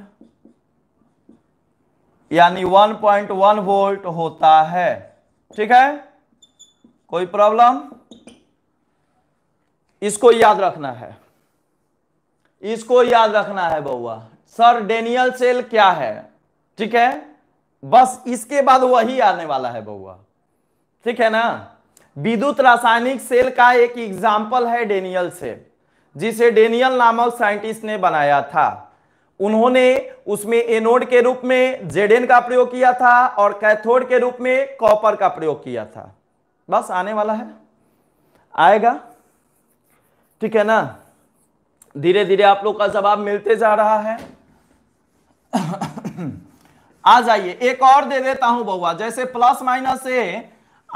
यानी 1.1 वोल्ट होता है ठीक है कोई प्रॉब्लम इसको याद रखना है इसको याद रखना है बउआ सर डेनियल सेल क्या है ठीक है बस इसके बाद वही आने वाला है बउआ ठीक है ना विद्युत रासायनिक सेल का एक एग्जाम्पल है डेनियल से जिसे डेनियल नामक साइंटिस्ट ने बनाया था उन्होंने उसमें एनोड के रूप में जेडेन का प्रयोग किया था और कैथोड के रूप में कॉपर का प्रयोग किया था बस आने वाला है आएगा ठीक है ना धीरे धीरे आप लोग का जवाब मिलते जा रहा है आ जाइए एक और दे देता हूं बउआ जैसे प्लस माइनस से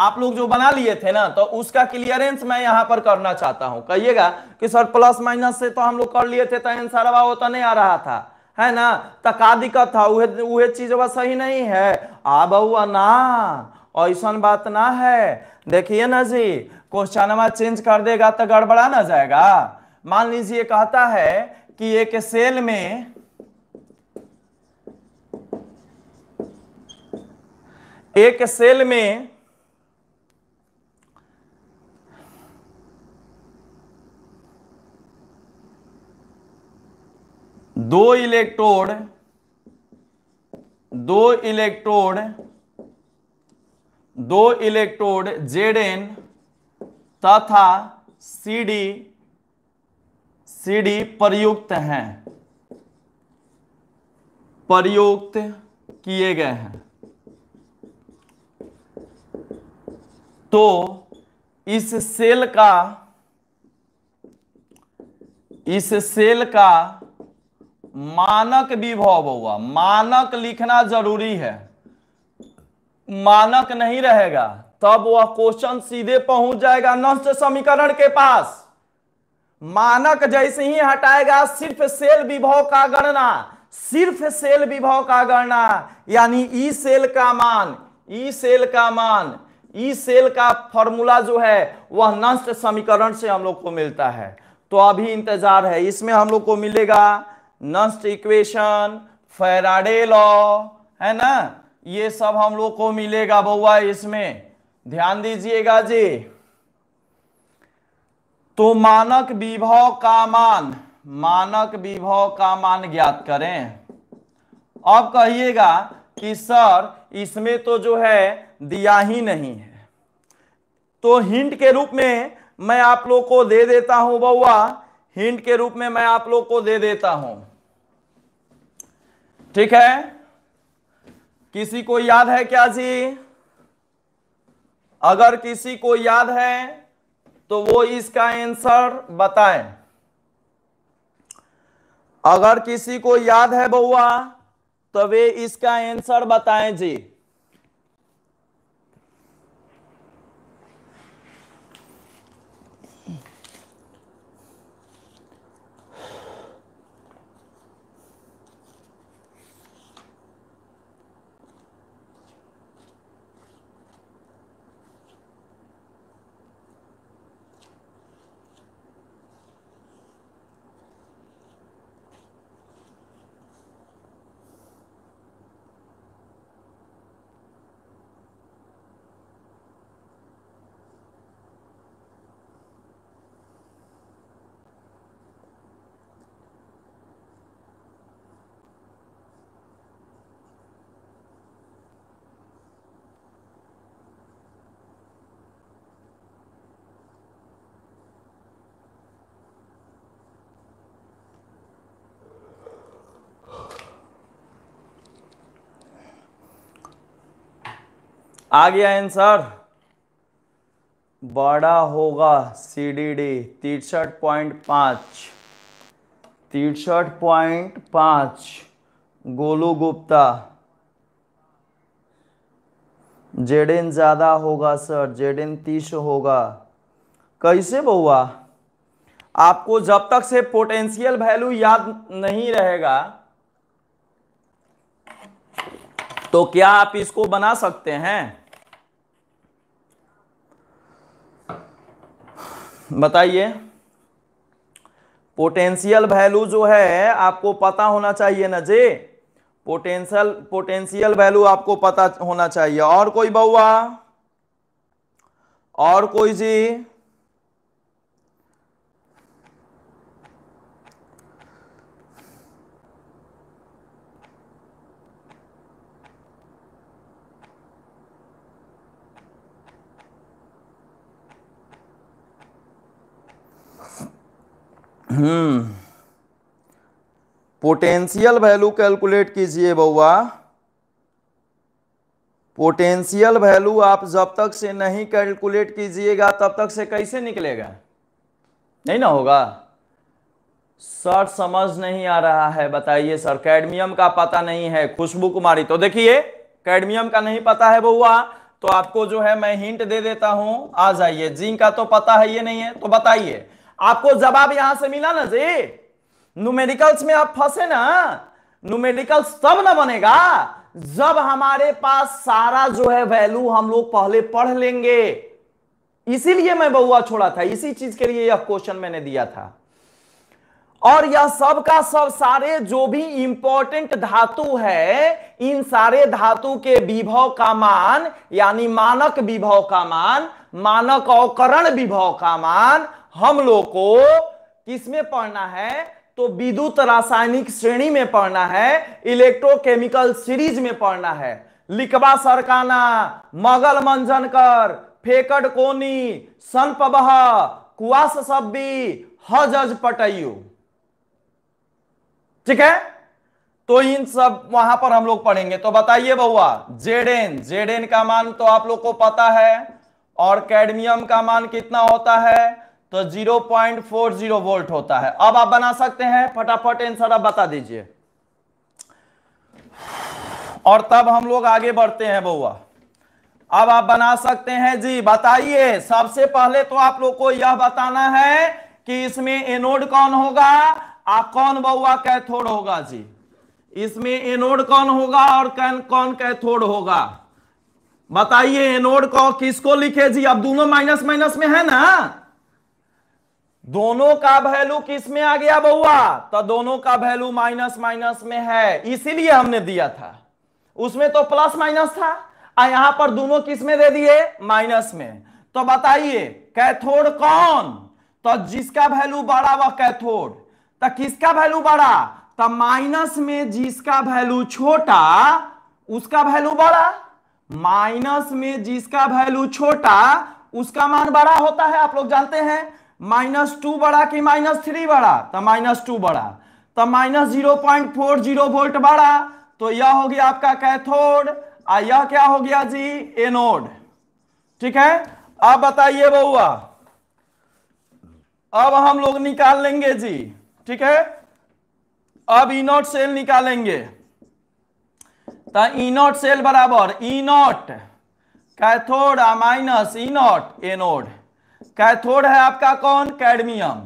आप लोग जो बना लिए थे ना तो उसका क्लियरेंस मैं यहाँ पर करना चाहता हूँ कहिएगा कि सर प्लस माइनस से तो हम लोग कर लिए थे तो आंसर अब तो नहीं आ रहा था है ना का दिक्कत था वह चीज अब सही नहीं है अब हुआ ना ऐसा बात ना है देखिए ना जी क्वेश्चन चेंज कर देगा तो गड़बड़ा ना जाएगा मान लीजिए कहता है कि एक सेल में एक सेल में दो इलेक्ट्रोड दो इलेक्ट्रोड दो इलेक्ट्रोड जेड एन तथा सी डी सी डी प्रयुक्त हैं प्रयुक्त किए गए हैं तो इस सेल का इस सेल का मानक विभव हुआ मानक लिखना जरूरी है मानक नहीं रहेगा तब वह क्वेश्चन सीधे पहुंच जाएगा नष्ट समीकरण के पास मानक जैसे ही हटाएगा सिर्फ सेल विभव का गणना सिर्फ सेल विभव का गणना यानी ई सेल का मान ई सेल का मान ई सेल का फॉर्मूला जो है वह नष्ट समीकरण से हम लोग को मिलता है तो अभी इंतजार है इसमें हम लोग को मिलेगा नस्ट इक्वेशन फेराडे लॉ है ना ये सब हम लोग को मिलेगा बउआ इसमें ध्यान दीजिएगा जी तो मानक विभव का मान मानक विभव का मान ज्ञात करें अब कहिएगा कि सर इसमें तो जो है दिया ही नहीं है तो हिंट के रूप में मैं आप लोग को दे देता हूं बउआ हिंट के रूप में मैं आप लोग को दे देता हूं ठीक है किसी को याद है क्या जी अगर किसी को याद है तो वो इसका आंसर बताएं अगर किसी को याद है बउआ तो वे इसका आंसर बताएं जी आ गया आंसर बड़ा होगा सी डी डी तिरसठ पॉइंट पांच तिरसठ पॉइंट पांच गोलू गुप्ता जेडेन ज़्यादा होगा सर जेडेन तीस होगा कैसे बउआ आपको जब तक से पोटेंशियल वैल्यू याद नहीं रहेगा तो क्या आप इसको बना सकते हैं बताइए पोटेंशियल वैल्यू जो है आपको पता होना चाहिए ना जी पोटेंशियल पोटेंशियल वैल्यू आपको पता होना चाहिए और कोई बउआ और कोई जी पोटेंशियल वैल्यू कैलकुलेट कीजिए बउआ पोटेंशियल वैल्यू आप जब तक से नहीं कैलकुलेट कीजिएगा तब तक से कैसे निकलेगा नहीं ना होगा सर समझ नहीं आ रहा है बताइए सर कैडमियम का पता नहीं है खुशबू कुमारी तो देखिए कैडमियम का नहीं पता है बउआ तो आपको जो है मैं हिंट दे देता हूं आ जाइए जिंक का तो पता है ये नहीं है तो बताइए आपको जवाब यहां से मिला ना जी न्यूमेरिकल्स में आप फंसे ना न्यूमेरिकल्स तब ना बनेगा जब हमारे पास सारा जो है वैल्यू हम लोग पहले पढ़ लेंगे इसीलिए मैं बउआ छोड़ा था इसी चीज के लिए यह क्वेश्चन मैंने दिया था और यह सब का सब सारे जो भी इंपॉर्टेंट धातु है इन सारे धातु के विभव का मान यानी मानक विभव का मान मानक अवकरण विभव का मान हम लोग को किसमें पढ़ना है तो विद्युत रासायनिक श्रेणी में पढ़ना है इलेक्ट्रोकेमिकल सीरीज में पढ़ना है लिखवा सरकाना मगल मंजन कर फेकड कोनी संप कुआस सब्बी हज पटयू ठीक है तो इन सब वहां पर हम लोग पढ़ेंगे तो बताइए बउआ जेडेन जेडेन का मान तो आप लोग को पता है और कैडमियम का मान कितना होता है तो 0.40 वोल्ट होता है अब आप बना सकते हैं फटाफट आंसर आप बता दीजिए और तब हम लोग आगे बढ़ते हैं बउआ अब आप बना सकते हैं जी बताइए सबसे पहले तो आप लोग को यह बताना है कि इसमें एनोड कौन होगा आ कौन बउआ कैथोड होगा जी इसमें एनोड कौन होगा और कैन कौन कैथोड होगा बताइए एनोड को किसको लिखे जी अब दोनों माइनस माइनस में है ना दोनों का वैल्यू किस में आ गया बउआ तो दोनों का वैल्यू माइनस माइनस में है इसीलिए हमने दिया था उसमें तो प्लस माइनस था और यहां पर दोनों किस में दे दिए माइनस में तो बताइए कैथोड कौन तो जिसका वैल्यू बड़ा वह कैथोड तो किसका वैल्यू बड़ा तो माइनस में जिसका वैल्यू छोटा उसका वैल्यू बड़ा माइनस में जिसका वैल्यू छोटा उसका मान बड़ा होता है आप लोग जानते हैं माइनस टू बड़ा कि माइनस थ्री बड़ा तो माइनस टू बड़ा तो minus zero point four zero volt बड़ा तो यह हो गया आपका कैथोड और यह क्या हो गया जी एनोड ठीक है अब बताइए बउआ अब हम लोग निकाल लेंगे जी ठीक है अब इनोट सेल निकालेंगे तो इनोट सेल बराबर E naught cathode minus E naught anode cathode है आपका कौन कैडमियम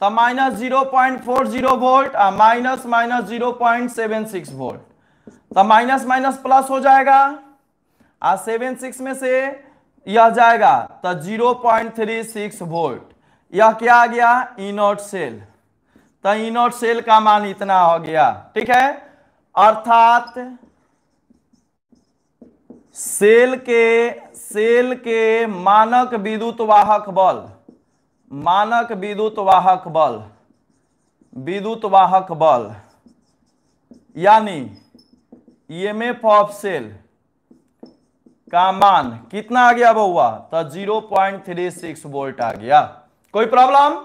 तो minus zero point four zero volt और minus minus zero point seven six volt तो माइनस माइनस प्लस हो जाएगा और सेवन सिक्स में से यह जाएगा तो zero point three six volt यह क्या आ गया इनोट सेल तो इनोट सेल का मान इतना हो गया ठीक है अर्थात सेल के सेल के मानक विद्युत वाहक बल मानक विद्युत वाहक बल विद्युत वाहक बल यानी ईएमएफ ऑफ सेल का मान कितना आ गया बउआ तो 0.36 वोल्ट आ गया कोई प्रॉब्लम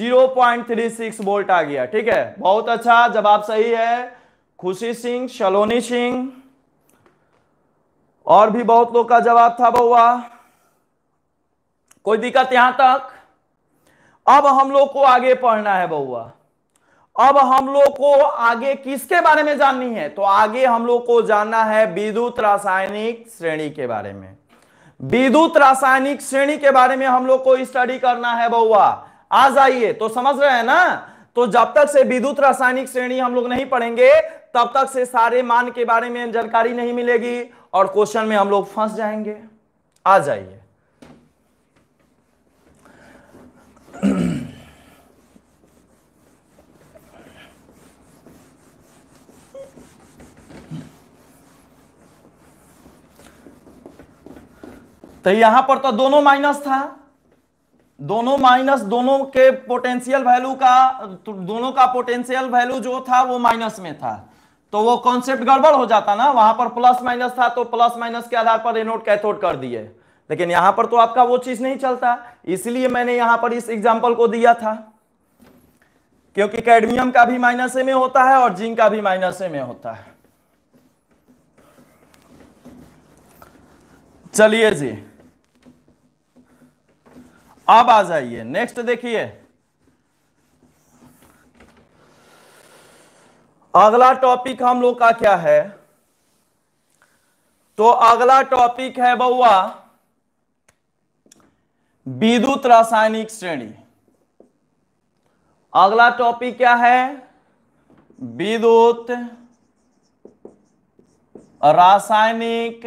0.36 वोल्ट आ गया ठीक है बहुत अच्छा जवाब सही है खुशी सिंह सलोनी सिंह और भी बहुत लोग का जवाब था बउआ कोई दिक्कत यहां तक अब हम लोग को आगे पढ़ना है बउआ अब हम लोग को आगे किसके बारे में जाननी है तो आगे हम लोग को जानना है विद्युत रासायनिक श्रेणी के बारे में विद्युत रासायनिक श्रेणी के बारे में हम लोग को स्टडी करना है बउआ आ जाइए तो समझ रहे हैं ना तो जब तक से विद्युत रासायनिक श्रेणी हम लोग नहीं पढ़ेंगे तब तक से सारे मान के बारे में जानकारी नहीं मिलेगी और क्वेश्चन में हम लोग फंस जाएंगे आ जाइए तो यहां पर तो दोनों माइनस था दोनों माइनस दोनों के पोटेंशियल वैल्यू का दोनों का पोटेंशियल वैल्यू जो था वो माइनस में था तो वो कॉन्सेप्ट गड़बड़ हो जाता ना वहां पर प्लस माइनस था तो प्लस माइनस के आधार पर एनोड कैथोड कर दिए लेकिन यहां पर तो आपका वो चीज नहीं चलता इसलिए मैंने यहां पर इस एग्जाम्पल को दिया था क्योंकि कैडमियम का भी माइनस ए में होता है और जिंक का भी माइनस ए में होता है चलिए जी अब आ जाइए नेक्स्ट देखिए अगला टॉपिक हम लोग का क्या है तो अगला टॉपिक है बउआ विद्युत रासायनिक श्रेणी अगला टॉपिक क्या है विद्युत रासायनिक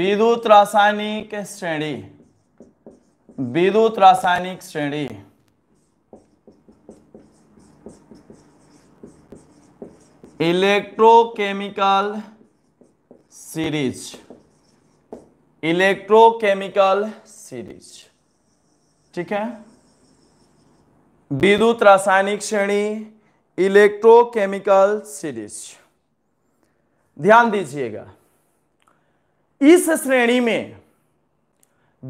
विद्युत रासायनिक श्रेणी विद्युत रासायनिक श्रेणी इलेक्ट्रोकेमिकल सीरीज इलेक्ट्रोकेमिकल सीरीज ठीक है विद्युत रासायनिक श्रेणी इलेक्ट्रोकेमिकल सीरीज ध्यान दीजिएगा इस श्रेणी में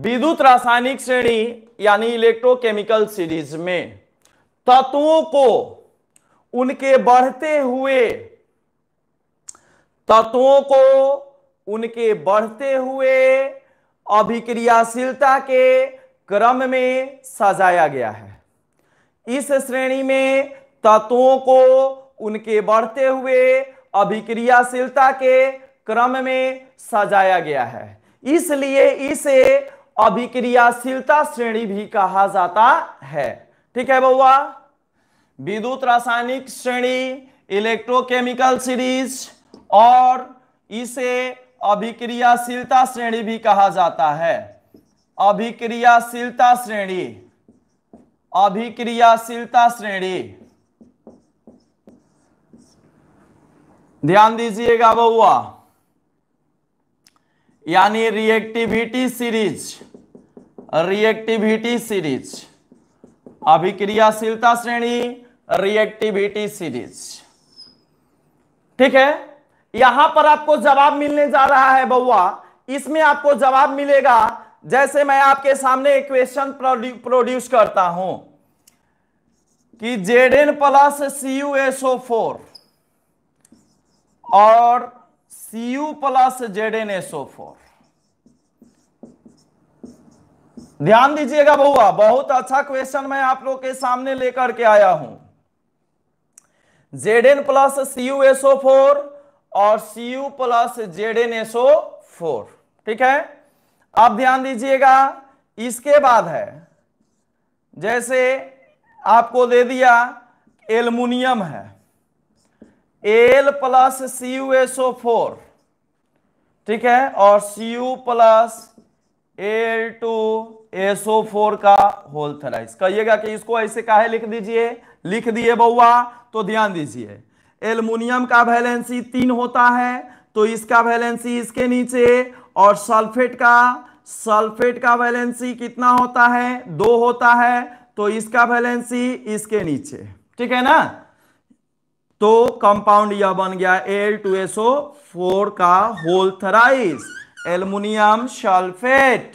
विद्युत रासायनिक श्रेणी यानी इलेक्ट्रोकेमिकल सीरीज में तत्वों को उनके बढ़ते हुए तत्वों को उनके बढ़ते हुए अभिक्रियाशीलता के क्रम में सजाया गया है इस श्रेणी में तत्वों को उनके बढ़ते हुए अभिक्रियाशीलता के क्रम में सजाया गया है इसलिए इसे अभिक्रियाशीलता श्रेणी भी कहा जाता है ठीक है बउआ विद्युत रासायनिक श्रेणी इलेक्ट्रोकेमिकल सीरीज और इसे अभिक्रियाशीलता श्रेणी भी कहा जाता है अभिक्रियाशीलता श्रेणी अभिक्रियाशीलता श्रेणी ध्यान दीजिएगा बउआ यानी रिएक्टिविटी सीरीज रिएक्टिविटी सीरीज अभिक्रियाशीलता श्रेणी रिएक्टिविटी सीरीज ठीक है यहां पर आपको जवाब मिलने जा रहा है बउआ इसमें आपको जवाब मिलेगा जैसे मैं आपके सामने इक्वेशन प्रोड्यूस करता हूं कि Z N plus C U S O four और C U plus Z N S O four ध्यान दीजिएगा बउआ बहुत अच्छा क्वेश्चन मैं आप लोग के सामने लेकर के आया हूं Z N plus C U S O four और C U plus Z N S O four ठीक है अब ध्यान दीजिएगा इसके बाद है जैसे आपको दे दिया एल्युमिनियम है L plus C U S O four ठीक है और C U plus L two S O four का होल थराइस कहिएगा कि इसको ऐसे काहे लिख दीजिए लिख दिए बउआ तो ध्यान दीजिए एल्युमिनियम का वैलेंसी तीन होता है तो इसका वैलेंसी इसके नीचे और सल्फेट का सल्फेट का वैलेंसी कितना होता है दो होता है तो इसका वैलेंसी इसके नीचे ठीक है ना तो कंपाउंड यह बन गया एल टू एसओ फोर का thrice aluminium sulphate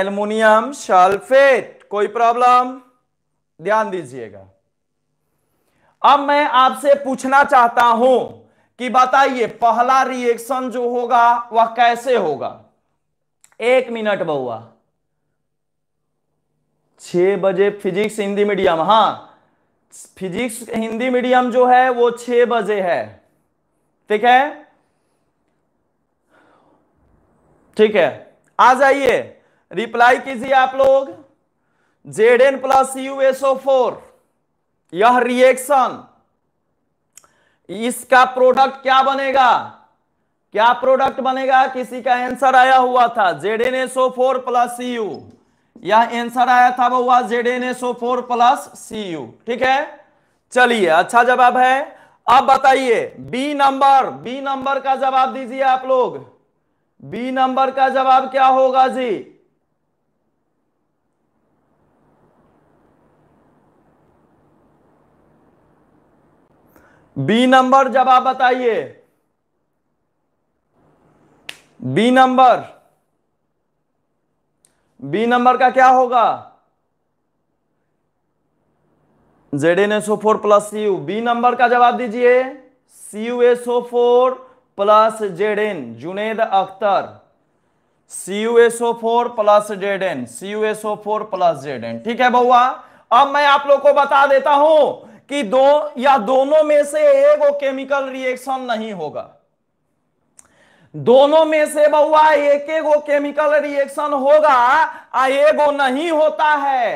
aluminium sulphate कोई प्रॉब्लम ध्यान दीजिएगा अब मैं आपसे पूछना चाहता हूं कि बताइए पहला रिएक्शन जो होगा वह कैसे होगा एक मिनट बउआ छह बजे फिजिक्स हिंदी मीडियम हाँ फिजिक्स हिंदी मीडियम जो है वो छह बजे है ठीक है ठीक है आ जाइए रिप्लाई कीजिए आप लोग Z N plus U four यह रिएक्शन इसका प्रोडक्ट क्या बनेगा क्या प्रोडक्ट बनेगा किसी का आंसर आया हुआ था Z N S O four plus C U यह एंसर आया था वो हुआ Z N S O four plus C U ठीक है चलिए अच्छा जवाब है अब बताइए बी नंबर बी नंबर का जवाब दीजिए आप लोग बी नंबर का जवाब क्या होगा जी बी नंबर जवाब बताइए बी नंबर बी नंबर का क्या होगा Z N S O four plus C U B number का जवाब दीजिए C U S O four plus Z N Junaid Akhtar C U S O four plus Z N C U S O four plus Z N ठीक है बउआ अब मैं आप लोग को बता देता हूं कि दो या दोनों में से एक वो केमिकल रिएक्शन नहीं होगा दोनों में से बउआ एक एक वो केमिकल रिएक्शन होगा आ वो नहीं होता है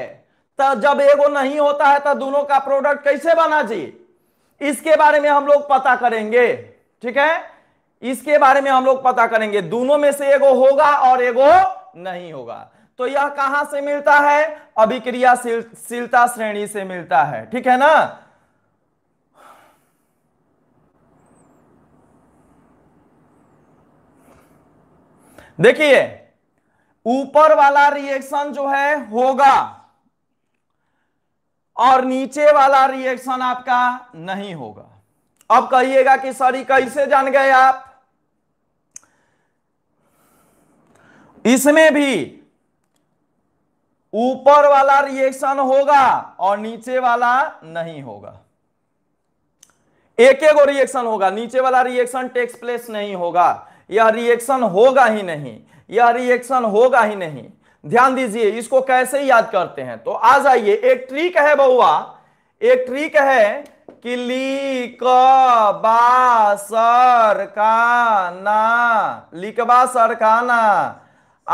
तो जब एगो नहीं होता है तो दोनों का प्रोडक्ट कैसे बना जी इसके बारे में हम लोग पता करेंगे ठीक है इसके बारे में हम लोग पता करेंगे दोनों में से एगो होगा और एगो नहीं होगा तो यह कहां से मिलता है अभिक्रियाशीलता श्रेणी से मिलता है ठीक है ना देखिए ऊपर वाला रिएक्शन जो है होगा और नीचे वाला रिएक्शन आपका नहीं होगा अब कहिएगा कि सॉरी कैसे जान गए आप इसमें भी ऊपर वाला रिएक्शन होगा और नीचे वाला नहीं होगा एक एक रिएक्शन होगा नीचे वाला रिएक्शन टेक्स प्लेस नहीं होगा यह रिएक्शन होगा ही नहीं यह रिएक्शन होगा ही नहीं ध्यान दीजिए इसको कैसे याद करते हैं तो आ जाइए एक ट्रिक है बउआ एक ट्रिक है कि ली सर का ना लिकबा ना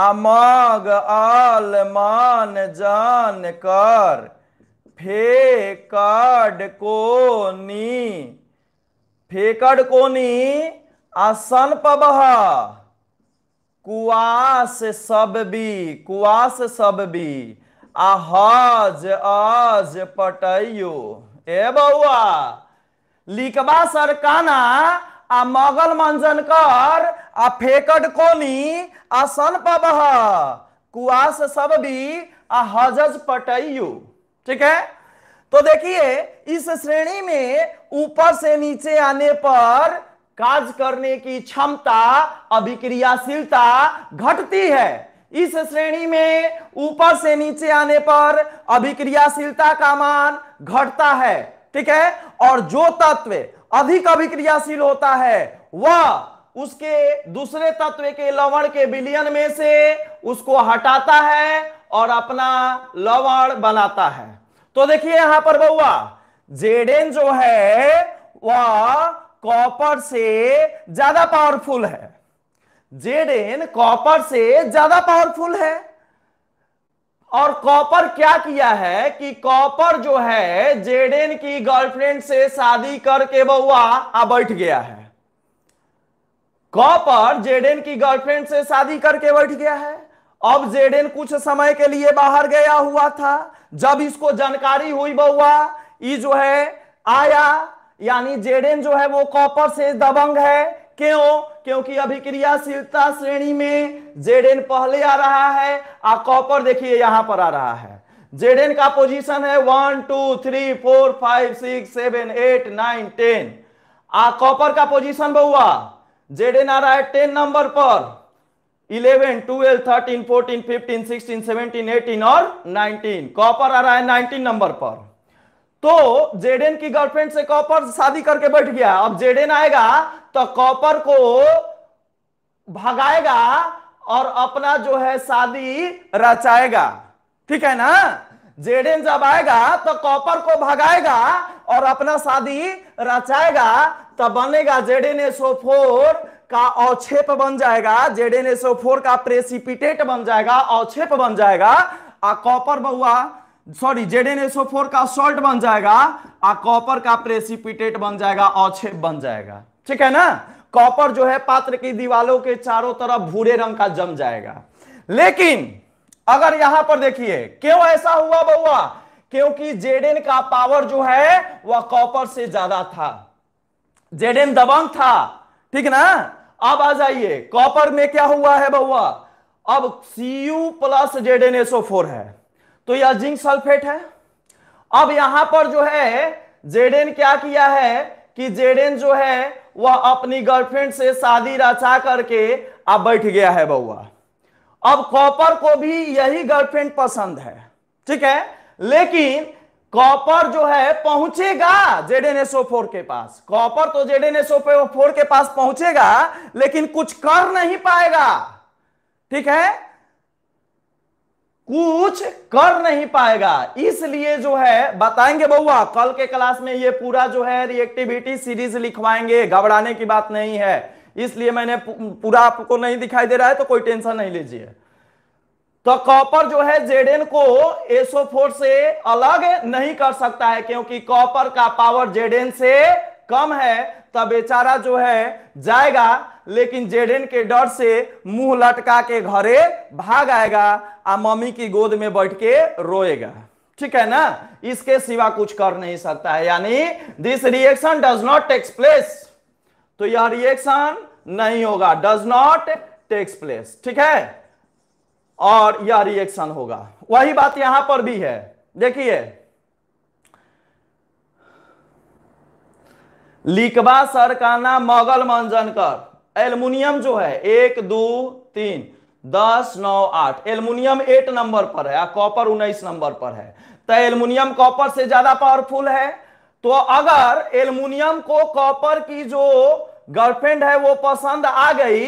अमाग आल मान जान कर फे काड कोनी फेकड कोनी आसन पबहा कुआस सब भी कुआस सब भी आहाज आज पटैयो ए बउआ लिखबा सरकाना आ मगल मंजन कर आ फेकड कोनी आ सन पबह कुआस सब भी आ हजज पटयू ठीक है तो देखिए इस श्रेणी में ऊपर से नीचे आने पर कार्य करने की क्षमता अभिक्रियाशीलता घटती है इस श्रेणी में ऊपर से नीचे आने पर अभिक्रियाशीलता का मान घटता है ठीक है और जो तत्व अधिक अभिक्रियाशील होता है वह उसके दूसरे तत्व के लवण के विलियन में से उसको हटाता है और अपना लवण बनाता है तो देखिए यहां पर बउआ जेडेन जो है वह कॉपर से ज्यादा पावरफुल है जेडेन कॉपर से ज्यादा पावरफुल है और कॉपर क्या किया है कि कॉपर जो है जेडेन की गर्लफ्रेंड से शादी करके बउआ आ बैठ गया है कॉपर जेडेन की गर्लफ्रेंड से शादी करके बैठ गया है अब जेडेन कुछ समय के लिए बाहर गया हुआ था जब इसको जानकारी हुई बउआ जो है आया यानी जेडेन जो है वो कॉपर से दबंग है क्यों क्योंकि अभी क्रियाशीलता श्रेणी में जेडेन पहले आ रहा है और कॉपर देखिए यहां पर आ रहा है जेडेन का पोजीशन है one two three four five six seven eight nine ten आ कॉपर का पोजीशन बउआ जेड एन आ रहा है टेन नंबर पर eleven twelve thirteen fourteen fifteen sixteen seventeen eighteen और नाइनटीन कॉपर आ रहा है नाइनटीन नंबर पर तो जेडेन की गर्लफ्रेंड से कॉपर शादी करके बैठ गया अब जेडेन आएगा तो कॉपर को भगाएगा और अपना जो है शादी रचाएगा ठीक है ना जेडेन जब आएगा तो कॉपर को भगाएगा और अपना शादी रचाएगा तब बनेगा जेडेन एसओ फोर का अवक्षेप बन जाएगा जेडेन एसओ फोर का प्रेसिपिटेट बन जाएगा अवक्षेप बन जाएगा आ कॉपर बहुआ सॉरी जेडेन एसओ फोर का सॉल्ट बन जाएगा आ कॉपर का प्रेसिपिटेट बन जाएगा अवक्षेप बन जाएगा ठीक है ना कॉपर जो है पात्र की दीवालों के चारों तरफ भूरे रंग का जम जाएगा लेकिन अगर यहां पर देखिए क्यों ऐसा हुआ बउआ क्योंकि जेडेन का पावर जो है वह कॉपर से ज्यादा था जेडेन दबंग था ठीक ना अब आ जाइए कॉपर में क्या हुआ है बउआ अब Cu प्लस जेडेन एसओ है तो यह जिंक सल्फेट है अब यहां पर जो है जेडेन क्या किया है कि जेडेन जो है वह अपनी गर्लफ्रेंड से शादी रचा करके अब बैठ गया है बउआ अब कॉपर को भी यही गर्लफ्रेंड पसंद है ठीक है लेकिन कॉपर जो है पहुंचेगा जेडेनएसओ के पास कॉपर तो जेडेनएसओ के पास पहुंचेगा लेकिन कुछ कर नहीं पाएगा ठीक है कुछ कर नहीं पाएगा इसलिए जो है बताएंगे बउआ कल के क्लास में ये पूरा जो है रिएक्टिविटी सीरीज लिखवाएंगे घबराने की बात नहीं है इसलिए मैंने पूरा आपको नहीं दिखाई दे रहा है तो कोई टेंशन नहीं लीजिए तो कॉपर जो है जेडेन को एसओ फोर से अलग नहीं कर सकता है क्योंकि कॉपर का पावर जेडेन से कम है तो बेचारा जो है जाएगा लेकिन जेडेन के डर से मुंह लटका के घरे भाग आएगा और मम्मी की गोद में बैठ के रोएगा ठीक है ना इसके सिवा कुछ कर नहीं सकता है यानी this reaction does not takes place तो यह रिएक्शन नहीं होगा डज नॉट टेक्स प्लेस ठीक है और यह रिएक्शन होगा वही बात यहां पर भी है देखिए लिखवा सरकाना मगल मंजन कर मंजनकर एल्युमिनियम जो है एक दो तीन दस नौ आठ एल्युमिनियम एट नंबर पर है कॉपर उन्नीस नंबर पर है तो एल्युमिनियम कॉपर से ज्यादा पावरफुल है तो अगर एल्युमिनियम को कॉपर की जो गर्लफ्रेंड है वो पसंद आ गई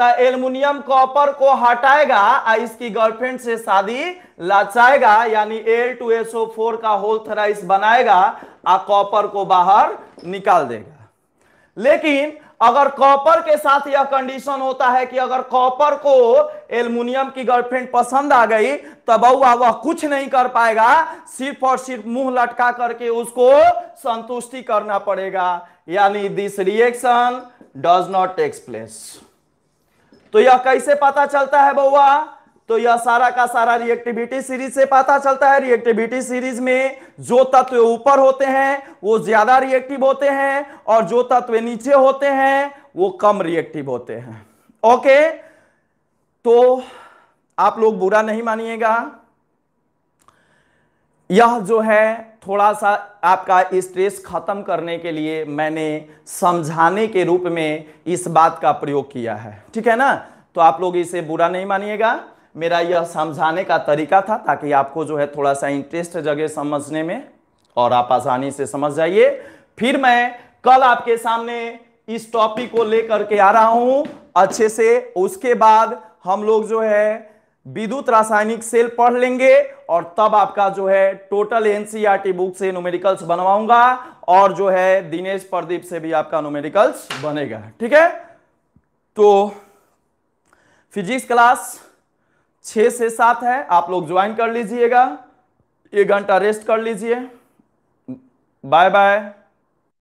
तो एल्युमिनियम कॉपर को हटाएगा और इसकी गर्लफ्रेंड से शादी लाचाएगा यानी एल टू एसओ फोर का होल थ्राइस बनाएगा और कॉपर को बाहर निकाल देगा लेकिन अगर कॉपर के साथ यह कंडीशन होता है कि अगर कॉपर को एल्युमिनियम की गर्लफ्रेंड पसंद आ गई तो बउआ वह कुछ नहीं कर पाएगा सिर्फ और सिर्फ मुंह लटका करके उसको संतुष्टि करना पड़ेगा यानी this reaction does not takes place तो यह कैसे पता चलता है बउआ तो यह सारा का सारा रिएक्टिविटी सीरीज से पता चलता है रिएक्टिविटी सीरीज में जो तत्व ऊपर होते हैं वो ज्यादा रिएक्टिव होते हैं और जो तत्व नीचे होते हैं वो कम रिएक्टिव होते हैं ओके तो आप लोग बुरा नहीं मानिएगा यह जो है थोड़ा सा आपका स्ट्रेस खत्म करने के लिए मैंने समझाने के रूप में इस बात का प्रयोग किया है ठीक है ना तो आप लोग इसे बुरा नहीं मानिएगा मेरा यह समझाने का तरीका था ताकि आपको जो है थोड़ा सा इंटरेस्ट जगह समझने में और आप आसानी से समझ जाइए फिर मैं कल आपके सामने इस टॉपिक को लेकर के आ रहा हूं अच्छे से उसके बाद हम लोग जो है विद्युत रासायनिक सेल पढ़ लेंगे और तब आपका जो है टोटल एनसीईआरटी बुक से नोमेरिकल्स बनवाऊंगा और जो है दिनेश प्रदीप से भी आपका नोमेरिकल्स बनेगा ठीक है तो फिजिक्स क्लास छः से सात है आप लोग ज्वाइन कर लीजिएगा एक घंटा रेस्ट कर लीजिए बाय बाय